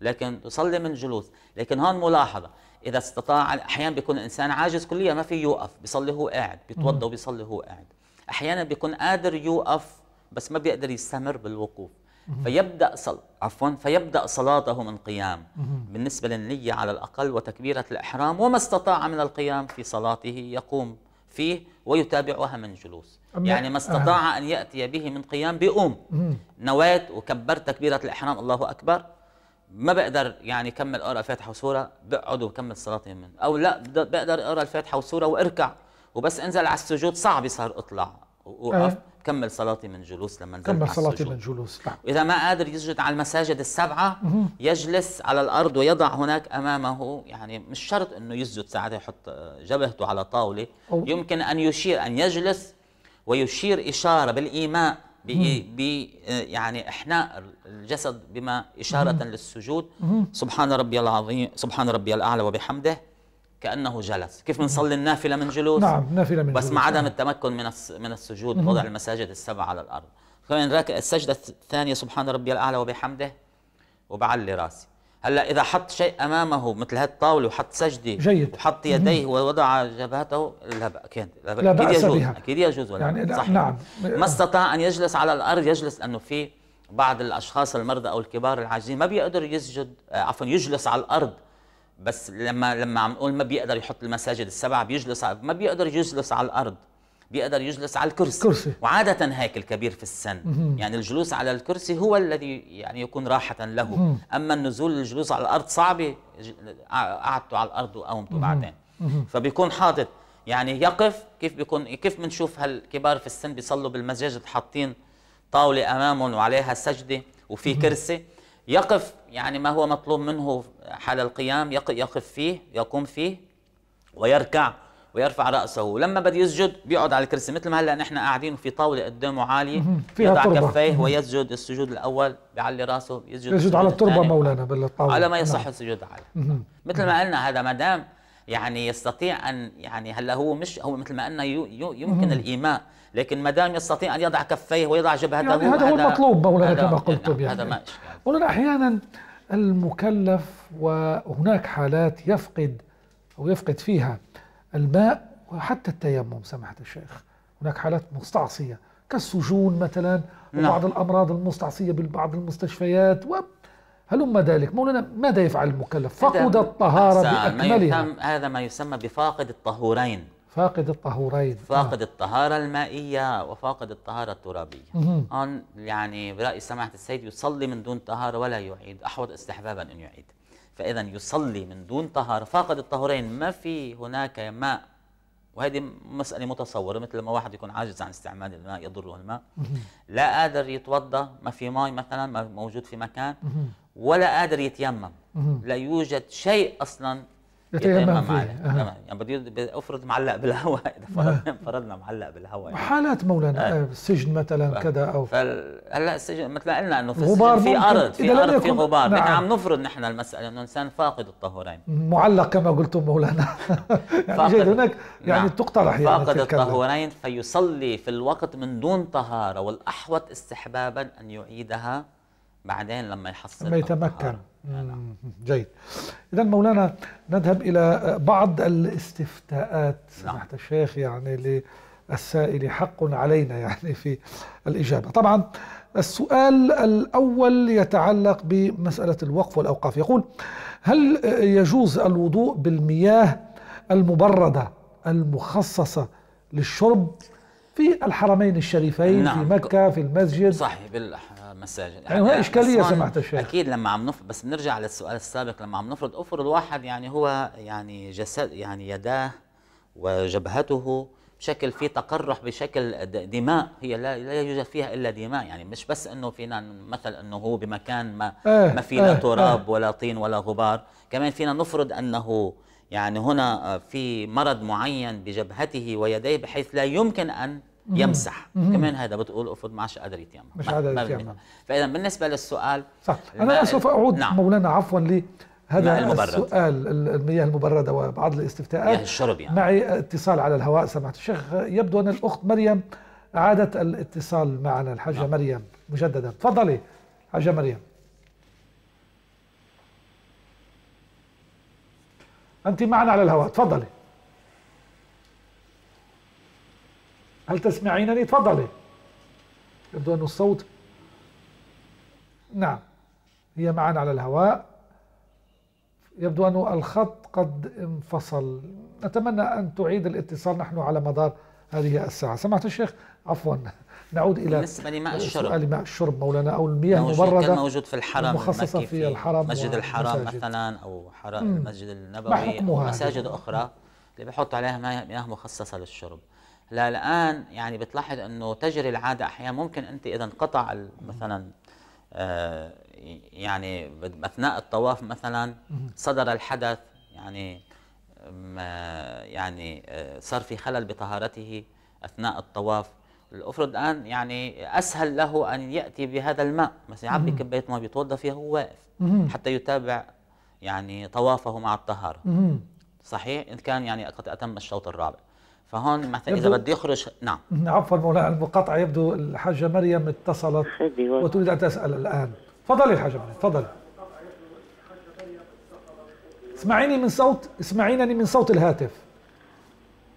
لكن تصلي من جلوس لكن هون ملاحظة إذا استطاع أحيانا بيكون الإنسان عاجز كليا ما في يوقف بيصلي هو قاعد بيتوضأ وبيصلي هو قاعد احيانا بيكون قادر يوقف بس ما بيقدر يستمر بالوقوف فيبدا صل... عفوا فيبدا صلاته من قيام بالنسبه للنيه على الاقل وتكبيره الاحرام وما استطاع من القيام في صلاته يقوم فيه ويتابعها من جلوس يعني ما آه. استطاع ان ياتي به من قيام بيقوم نويت وكبرت تكبيره الاحرام الله اكبر ما بقدر يعني كمل اقرا فاتحه وسوره بقعد وكمل صلاتي من او لا بقدر اقرا الفاتحه وسوره واركع وبس انزل على السجود صعب صار اطلع وقف أه. كمل صلاتي من جلوس لما نزلت كمل صلاتي من جلوس نعم. إذا ما قادر يسجد على المساجد السبعة مه. يجلس على الأرض ويضع هناك أمامه يعني مش شرط أنه يسجد ساعتها يحط جبهته على طاولة أوه. يمكن أن يشير أن يجلس ويشير إشارة بالإيماء ب آه، يعني إحناء الجسد بما إشارة مه. للسجود مه. سبحان ربي العظيم سبحان ربي الأعلى وبحمده كانه جلس كيف بنصلي النافله من جلوس نعم نافله من بس جلوس بس مع عدم نعم. التمكن من من السجود وضع المساجد السبع على الارض كمان السجده الثانيه سبحان ربي الاعلى وبحمده وبعلي راسي هلا اذا حط شيء امامه مثل هالطاوله وحط سجده جيد وحط يديه ووضع جبهته لا كان لا اكيد يجوز بها. اكيد يجوز ولا يعني صح نعم ما استطاع ان يجلس على الارض يجلس لانه في بعض الاشخاص المرضى او الكبار العاجزين ما بيقدر يسجد آه، عفوا يجلس على الارض بس لما لما عم نقول ما بيقدر يحط المساجد السبعه بيجلس ما بيقدر يجلس على الارض بيقدر يجلس على الكرسي كرسي. وعادة هيك الكبير في السن مم. يعني الجلوس على الكرسي هو الذي يعني يكون راحة له مم. أما النزول الجلوس على الأرض صعبة قعدته على الأرض وقومته بعدين مم. فبيكون حاطط يعني يقف كيف بيكون كيف بنشوف هالكبار في السن بيصلوا بالمساجد حاطين طاولة أمامهم وعليها سجدة وفي كرسي يقف يعني ما هو مطلوب منه حال القيام يقف فيه يقوم فيه ويركع ويرفع راسه لما بده يسجد بيقعد على الكرسي مثل ما هلا نحن قاعدين في طاوله قدامه عاليه فيها يضع تربة. كفيه ويسجد السجود الاول بيعلي راسه يسجد يسجد على التربه مولانا بالطاوله على ما نعم. يصح نعم. السجود على مثل ما قلنا هذا ما دام يعني يستطيع ان يعني هلا هو مش هو مثل ما قلنا يمكن الايماء لكن ما دام يستطيع ان يضع كفيه ويضع جبهته يعني هذا هو المطلوب مولانا كما قلتم يعني, هذا ما قلنا أحيانا المكلف وهناك حالات يفقد أو يفقد فيها الماء وحتى التيمم سماحة الشيخ هناك حالات مستعصية كالسجون مثلا نعم. وبعض الأمراض المستعصية ببعض المستشفيات و هلم ذلك مولانا ماذا يفعل المكلف فقد الطهارة بأكملها ما هذا ما يسمى بفاقد الطهورين فاقد الطهورين فاقد آه. الطهارة المائية وفاقد الطهارة الترابية هون يعني برأي سماحة السيد يصلي من دون طهارة ولا يعيد أحوط استحبابا أن يعيد فإذا يصلي من دون طهارة فاقد الطهورين ما في هناك ماء وهذه مسألة متصورة مثل لما واحد يكون عاجز عن استعمال الماء يضره الماء لا قادر يتوضأ ما في ماء مثلا ما موجود في مكان ولا قادر يتيمم لا يوجد شيء أصلا يتيمم معلق. يعني افرض معلق بالهواء اذا فرضنا معلق بالهواء يعني. حالات مولانا آه. أه، مثلا كذا او هلا السجن مثل ما قلنا انه في غبار في ارض في ارض في غبار نعم. نحن عم نفرض نحن المساله انه الانسان فاقد الطهورين معلق كما قلتم مولانا يعني هناك يعني نعم. تقتل احيانا يعني فاقد الطهورين فيصلي في الوقت من دون طهاره والاحوط استحبابا ان يعيدها بعدين لما يحصل لما يتمكن جيد إذا مولانا نذهب إلى بعض الاستفتاءات سمحت نعم. الشيخ يعني للسائل حق علينا يعني في الإجابة طبعا السؤال الأول يتعلق بمسألة الوقف والأوقاف يقول هل يجوز الوضوء بالمياه المبردة المخصصة للشرب في الحرمين الشريفين نعم. في مكة في المسجد صحيح بالله المساجد يعني هاي اشكاليه سماحه الشيخ اكيد لما عم نفرض بس بنرجع للسؤال السابق لما عم نفرض افرض واحد يعني هو يعني جسد يعني يداه وجبهته بشكل في تقرح بشكل دماء هي لا, لا يوجد فيها الا دماء يعني مش بس انه فينا مثل انه هو بمكان ما إيه، ما في لا إيه، تراب إيه. ولا طين ولا غبار كمان فينا نفرض انه يعني هنا في مرض معين بجبهته ويديه بحيث لا يمكن ان يمسح مم. كمان هذا بتقول افرض ما عادش قادر يتيمم مش قادر يتيمم فاذا بالنسبه للسؤال صح انا سوف اعود نعم. مولانا عفوا لهذا السؤال المياه المبرده وبعض الاستفتاءات مياه الشرب يعني معي اتصال على الهواء سمعت الشيخ يبدو ان الاخت مريم عادت الاتصال معنا الحاجه نعم. مريم مجددا تفضلي حاجه مريم انت معنا على الهواء تفضلي هل تسمعينني تفضلي يبدو أن الصوت نعم هي معنا على الهواء يبدو أن الخط قد انفصل نتمنى أن تعيد الاتصال نحن على مدار هذه الساعة سمعت الشيخ عفوا نعود إلى بالنسبة لماء الشرب لماء الشرب مولانا أو المياه المبردة كان موجود في الحرم مخصصة في, في الحرم مسجد الحرام مثلا أو حرم المسجد النبوي أو مساجد أخرى اللي بحط عليها مياه مخصصة للشرب للان يعني بتلاحظ انه تجري العاده احيانا ممكن انت اذا انقطع مثلا آه، يعني اثناء الطواف مثلا صدر الحدث يعني آه، يعني آه، صار في خلل بطهارته اثناء الطواف الأفرد الان يعني اسهل له ان ياتي بهذا الماء مثلا يعبي كبايه ماء بيتوضا فيها وهو واقف حتى يتابع يعني طوافه مع الطهاره صحيح ان كان يعني قد اتم الشوط الرابع فهون مثلا اذا بده يخرج نعم. نعم عفوا مولانا المقاطعه يبدو الحاجه مريم اتصلت وتريد ان تسال الان تفضلي الحاجه مريم تفضلي اسمعيني من صوت اسمعينني من صوت الهاتف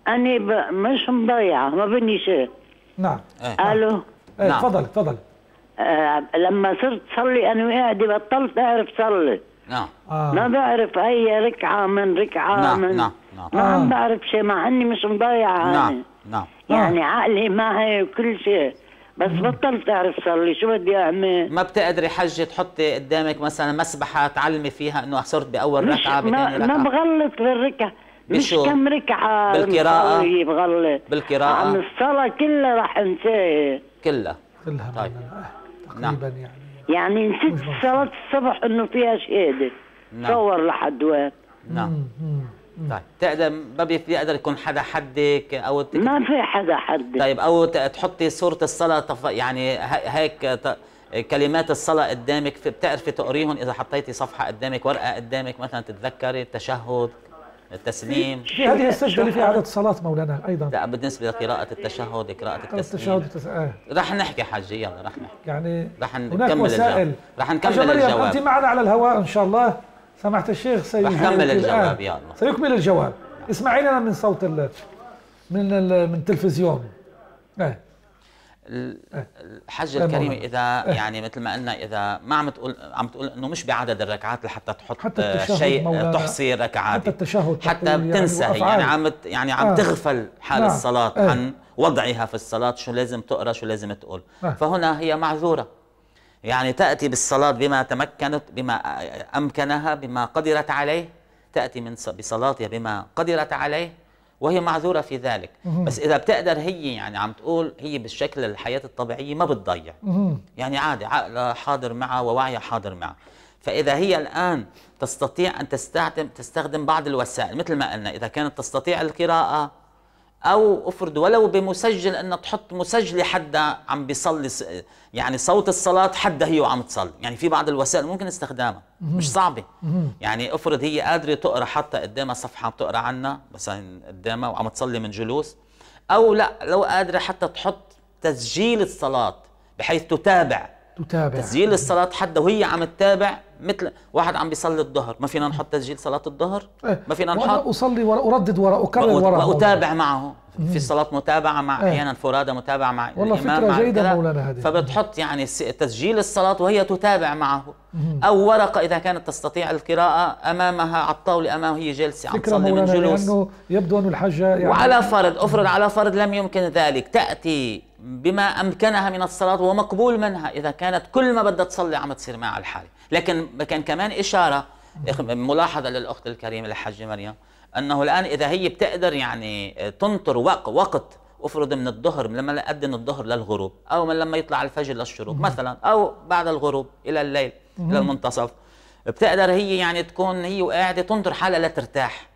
انا ب... مش مضيعه ما بني نعم. إيه، شيء نعم الو ايه نعم. تفضلي تفضلي آه لما صرت صلي انا وقاعده بطلت اعرف صلي نعم آه. ما بعرف اي ركعه من ركعه نعم. من نعم نعم. ما عم آه. بعرف شيء مع اني مش مضايعه نعم نعم يعني آه. عقلي معي وكل شيء بس بطلت اعرف صار لي شو بدي اعمل ما بتقدري حجه تحطي قدامك مثلا مسبحه تعلمي فيها انه صرت باول ركعه بثاني ركعه ما بغلط بالركعه مش كم ركعه بالقراءه بغلط بالقراءه عن الصلاه كلها رح انساها كلها كلها طيب. آه، نعم. تقريبا نعم. يعني يعني نسيت صلاه الصبح انه فيها شهاده نعم. صور لحد وين نعم طيب تقدر ما بيقدر يكون حدا حدك او تك... ما في حدا حدك طيب او تحطي صوره الصلاه تف... يعني هيك ت... كلمات الصلاة قدامك بتعرفي تقريهم إذا حطيتي صفحة قدامك ورقة قدامك مثلا تتذكري التشهد التسليم هذه السجدة اللي فيها عدد صلاة مولانا أيضا لا بالنسبة لقراءة التشهد قراءة التسليم التشهد آه. رح نحكي حجي يلا رح نحكي يعني رح نكمل وسائل. الجواب رح نكمل الجواب أنت معنا على الهواء إن شاء الله سمحت الشيخ سيكمل الجواب يلا سيكمل الجواب اسمعي لنا من صوت ال من ال من التلفزيون اه إيه. إيه. الحج إيه، الكريم اذا يعني مثل ما قلنا اذا ما عم تقول عم تقول انه مش بعدد الركعات لحتى تحط حتى آه، شيء آه، تحصي ركعات حتى التشهد حتى بتنسى يعني, يعني عم يعني عم آه. تغفل حال آه. الصلاه آه. عن وضعها في الصلاه شو لازم تقرا شو لازم تقول آه. فهنا هي معذوره يعني تأتي بالصلاة بما تمكنت بما أمكنها بما قدرت عليه تأتي من بصلاتها بما قدرت عليه وهي معذورة في ذلك بس إذا بتقدر هي يعني عم تقول هي بالشكل الحياة الطبيعية ما بتضيع يعني عادي عقلها حاضر معها ووعيها حاضر معها فإذا هي الآن تستطيع أن تستخدم, تستخدم بعض الوسائل مثل ما قلنا إذا كانت تستطيع القراءة او افرض ولو بمسجل ان تحط مسجله حدا عم بيصلي يعني صوت الصلاه حدا هي وعم تصلي يعني في بعض الوسائل ممكن استخدامها مش صعبه يعني افرض هي قادره تقرا حتى قدامها صفحه عم تقرا عنها مثلا قدامها وعم تصلي من جلوس او لا لو قادره حتى تحط تسجيل الصلاه بحيث تتابع تتابع تسجيل الصلاه حدا وهي عم تتابع مثل واحد عم بيصلي الظهر ما فينا نحط تسجيل صلاه الظهر إيه. ما فينا نحط اصلي ورا اردد ورا اكرر ورا واتابع معه في صلاه متابعه مع آه. احيانا فرادى متابعه مع والله الامام فكرة مع جيدة مولانا هذه فبتحط يعني تسجيل الصلاه وهي تتابع معه او ورقه اذا كانت تستطيع القراءه امامها على الطاوله أمامها هي جالسه عم تصلي من جلوس لانه يبدو ان الحجه يعني وعلى فرض افرض على فرض لم يمكن ذلك تاتي بما امكنها من الصلاه ومقبول منها اذا كانت كل ما بدها تصلي عم تصير معها الحاله لكن كان كمان اشاره ملاحظه للاخت الكريمه للحاجة مريم انه الان اذا هي بتقدر يعني آه، تنطر وقت افرض من الظهر لما اذن الظهر للغروب او من لما يطلع الفجر للشروق مثلا او بعد الغروب الى الليل الى المنتصف بتقدر هي يعني تكون هي وقاعده تنطر حالها لترتاح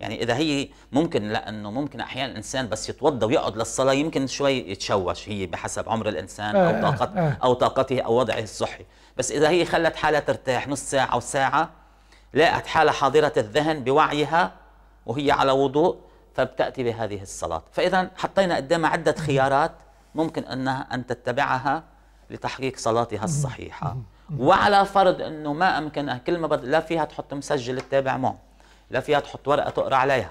يعني اذا هي ممكن لانه ممكن احيانا الانسان بس يتوضى ويقعد للصلاه يمكن شوي يتشوش هي بحسب عمر الانسان او آه، آه، طاقته او طاقته او وضعه الصحي بس اذا هي خلت حالها ترتاح نص ساعه او ساعه لاقت حالها حاضره الذهن بوعيها وهي على وضوء فبتأتي بهذه الصلاة فإذا حطينا قدامها عدة خيارات ممكن أنها أن تتبعها لتحقيق صلاتها الصحيحة وعلى فرض أنه ما أمكنها كل ما بد... لا فيها تحط مسجل التابع معه لا فيها تحط ورقة تقرأ عليها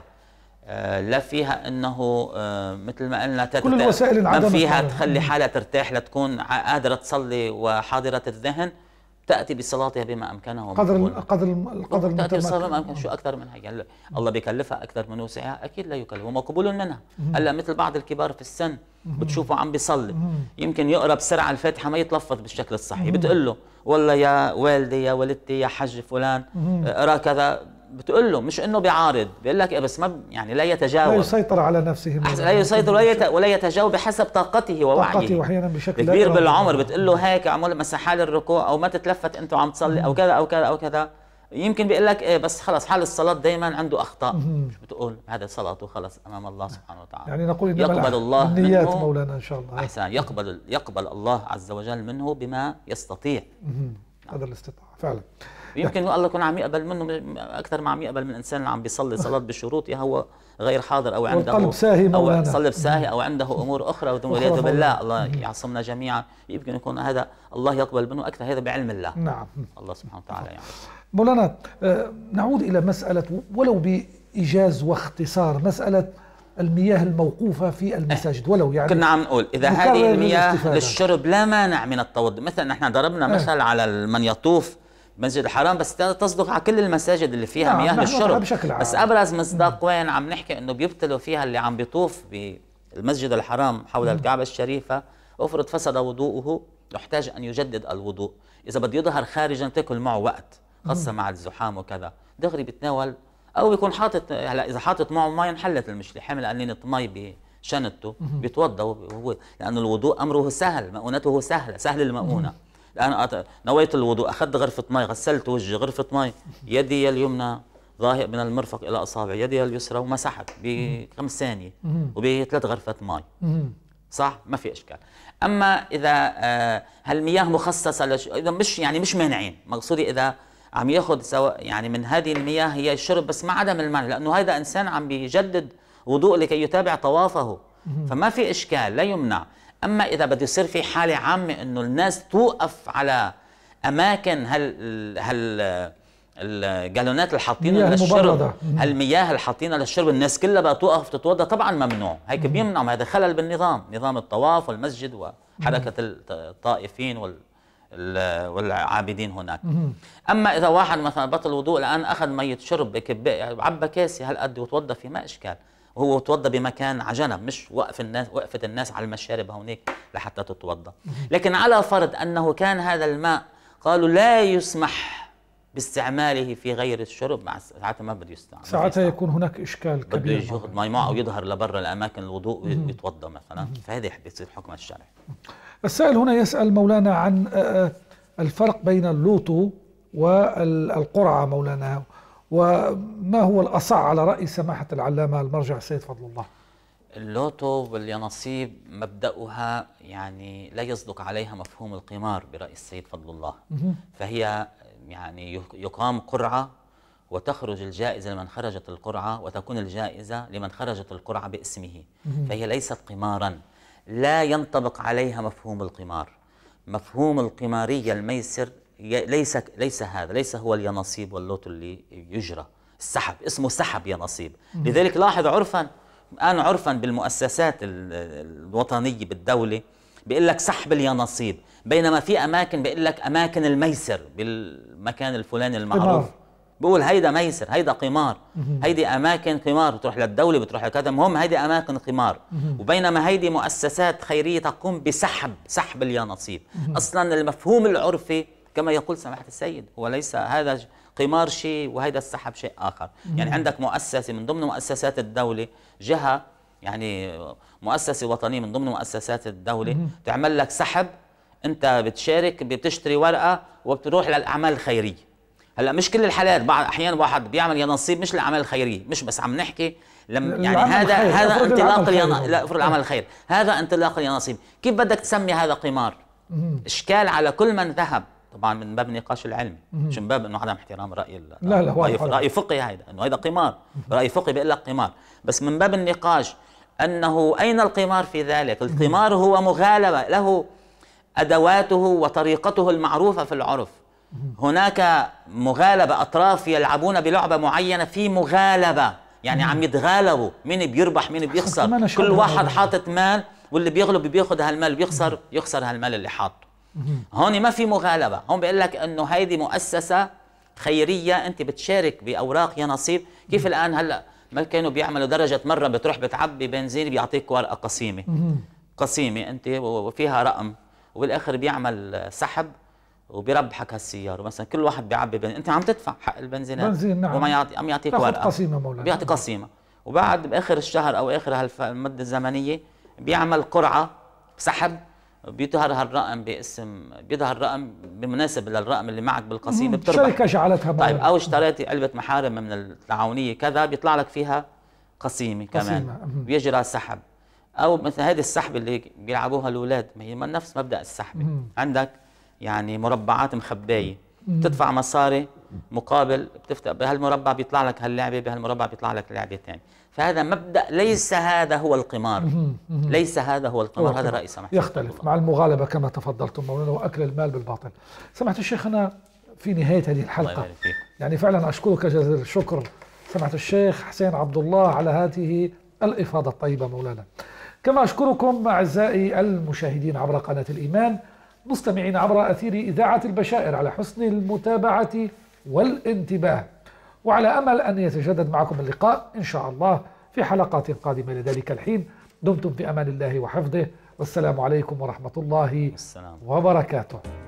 آه، لا فيها انه آه، مثل ما قلنا كل الوسائل ما فيها تخلي حالها ترتاح لتكون قادره تصلي وحاضره الذهن تاتي بصلاتها بما امكنها قدر قدر القدر تاتي بصلاتها بما امكنها شو اكثر منها يعني الله بيكلفها اكثر من وسعها اكيد لا يكلفها مقبول منها هلا مثل بعض الكبار في السن بتشوفه عم بيصلي يمكن يقرا بسرعه الفاتحه ما يتلفظ بالشكل الصحيح بتقول له والله يا والدي يا والدتي يا حج فلان اقرا كذا بتقول له مش انه بيعارض بيقول لك إيه بس ما يعني لا يتجاوب لا يسيطر على نفسه لا يسيطر ولا, ولا يتجاوب بحسب طاقته ووعيه طاقته واحيانا بشكل كبير بالعمر بتقول له هيك اعمل مثلا حال الركوع او ما تتلفت انت وعم تصلي او كذا او كذا او كذا يمكن بيقول لك ايه بس خلص حال الصلاه دائما عنده اخطاء مش بتقول هذا صلاته خلص امام الله سبحانه وتعالى يعني نقول إن يقبل الله النيات منه مولانا ان شاء الله احسن يقبل يقبل الله عز وجل منه بما يستطيع قدر الاستطاعه فعلا يمكن الله يكون عم يقبل منه اكثر ما عم يقبل من انسان اللي عم بيصلي صلاه بشروط يا هو غير حاضر او عنده قلب ساهي او صلب ساهي او عنده امور اخرى والعياذ بالله الله يعصمنا جميعا يمكن يكون هذا الله يقبل منه اكثر هذا بعلم الله نعم الله سبحانه وتعالى يعني مولانا آه، نعود الى مساله ولو بايجاز واختصار مساله المياه الموقوفة في المساجد إيه. ولو يعني كنا عم نقول إذا هذه المياه للشرب لا مانع من التوضي مثلا نحن ضربنا إيه. مثل على من يطوف مسجد الحرام بس تصدق على كل المساجد اللي فيها نعم، مياه للشرب بشكل عام. بس ابرز مصداق وين عم نحكي انه بيبتلوا فيها اللي عم بيطوف بالمسجد الحرام حول الكعبه الشريفه افرض فسد وضوءه يحتاج ان يجدد الوضوء اذا بده يظهر خارجا تاكل معه وقت خاصه مع الزحام وكذا دغري بتناول او يكون حاطط هلا اذا حاطط معه مي انحلت المشكله حامل قنينه مي بشنطته بيتوضا وهو لانه الوضوء امره سهل مؤونته سهله سهل المؤونه الان نويت الوضوء اخذت غرفه مي غسلت وجهي غرفه مي يدي اليمنى ضاهق من المرفق الى اصابع يدي اليسرى ومسحت بخمس ثانيه وبثلاث غرفات مي صح ما في اشكال اما اذا هالمياه آه، مخصصه لش... اذا مش يعني مش مانعين مقصودي اذا عم ياخذ سواء يعني من هذه المياه هي الشرب بس ما عدم المنع لانه هذا انسان عم بيجدد وضوء لكي يتابع طوافه فما في اشكال لا يمنع اما اذا بده يصير في حاله عامه انه الناس توقف على اماكن هال هال الجالونات اللي حاطينها للشرب هالمياه اللي حاطينها للشرب الناس كلها بقى توقف تتوضا طبعا ممنوع هيك بيمنع هذا خلل بالنظام نظام الطواف والمسجد وحركه الطائفين وال والعابدين هناك اما اذا واحد مثلا بطل وضوء الان اخذ ميه شرب بكب يعني عبى كاسه هالقد وتوضى في ما اشكال وهو توضى بمكان على جنب مش وقف الناس وقفت الناس على المشارب هونيك لحتى تتوضى لكن على فرض انه كان هذا الماء قالوا لا يسمح باستعماله في غير الشرب مع ساعتها ما بده يستعمل ساعتها يكون هناك اشكال كبير بده ياخذ ماء معه ويظهر لبرا الاماكن الوضوء ويتوضى مثلا فهذه بيصير حكم الشرعي السائل هنا يسأل مولانا عن آه، آه، الفرق بين اللوطو والقرعة مولانا وما هو الأصح على رأي سماحة العلامة المرجع السيد فضل الله اللوتو واليانصيب مبدأها يعني لا يصدق عليها مفهوم القمار برأي السيد فضل الله فهي يعني يقام قرعة وتخرج الجائزة لمن خرجت القرعة وتكون الجائزة لمن خرجت القرعة باسمه فهي ليست قمارا لا ينطبق عليها مفهوم القمار مفهوم القمارية الميسر ليس ليس هذا ليس هو اليانصيب واللوت اللي يجرى السحب اسمه سحب يانصيب لذلك لاحظ عرفا الان عرفا بالمؤسسات الوطنيه بالدوله بيقول لك سحب اليانصيب بينما في اماكن بيقول لك اماكن الميسر بالمكان الفلاني المعروف بقول هيدا ميسر هيدا قمار هيدي اماكن قمار بتروح للدوله بتروح لكذا المهم هيدي اماكن قمار وبينما هيدي مؤسسات خيريه تقوم بسحب سحب اليانصيب اصلا المفهوم العرفي كما يقول سماحه السيد هو ليس هذا قمار شيء وهيدا السحب شيء اخر يعني عندك مؤسسه من ضمن مؤسسات الدوله جهه يعني مؤسسه وطنيه من ضمن مؤسسات الدوله تعمل لك سحب انت بتشارك بتشتري ورقه وبتروح للاعمال الخيريه هلا مش كل الحالات بعض احيانا واحد بيعمل نصيب مش للاعمال الخيريه مش بس عم نحكي لما يعني هذا هذا انطلاق الين... لا افرض العمل الخير هذا انطلاق نصيب كيف بدك تسمي هذا قمار اشكال على كل من ذهب طبعا من باب النقاش العلمي مش من باب انه عدم احترام راي لا لا راي, رأي فقهي هذا انه هذا قمار راي فقهي بيقول لك قمار بس من باب النقاش انه اين القمار في ذلك القمار هو مغالبه له ادواته وطريقته المعروفه في العرف هناك مغالبة أطراف يلعبون بلعبة معينة في مغالبة يعني عم يتغالبوا مين بيربح مين بيخسر كل واحد حاطط مال واللي بيغلب بياخذ هالمال بيخسر يخسر هالمال اللي حاطه هون ما في مغالبة هون بيقول لك انه هيدي مؤسسة خيرية انت بتشارك باوراق يا نصيب كيف الان هلا ما كانوا بيعملوا درجة مرة بتروح بتعبي بنزين بيعطيك ورقة قسيمة قسيمة انت وفيها رقم وبالاخر بيعمل سحب وبربحك هالسياره مثلا كل واحد بيعبي بنزين انت عم تدفع حق البنزين بنزين نعم, نعم وما يعطي عم يعطيك ورقه قسيمه مولانا بيعطي قسيمه وبعد باخر الشهر او اخر هالمده الزمنيه بيعمل قرعه سحب بيظهر هالرقم باسم بيظهر رقم بمناسب للرقم اللي معك بالقسيمه بتربح الشركه جعلتها طيب او اشتريتي علبه محارم من التعاونيه كذا بيطلع لك فيها قسيمه كمان بيجرى سحب او مثل هذه السحب اللي بيلعبوها الاولاد ما هي نفس مبدا السحب عندك يعني مربعات مخبايه بتدفع مصاري مقابل بتفتح بهالمربع بيطلع لك هاللعبه بهالمربع بيطلع لك لعبه ثانيه فهذا مبدا ليس هذا هو القمار ليس هذا هو القمار هذا راي سمحت يختلف مع المغالبه كما تفضلتم مولانا واكل المال بالباطل سمعت الشيخ انا في نهايه هذه الحلقه يعني فعلا اشكرك جزيل الشكر سمعت الشيخ حسين عبد الله على هذه الافاضه الطيبه مولانا كما اشكركم اعزائي المشاهدين عبر قناه الايمان مستمعين عبر أثير إذاعة البشائر على حسن المتابعة والانتباه وعلى أمل أن يتجدد معكم اللقاء إن شاء الله في حلقات قادمة لذلك الحين دمتم في أمان الله وحفظه والسلام عليكم ورحمة الله السلام. وبركاته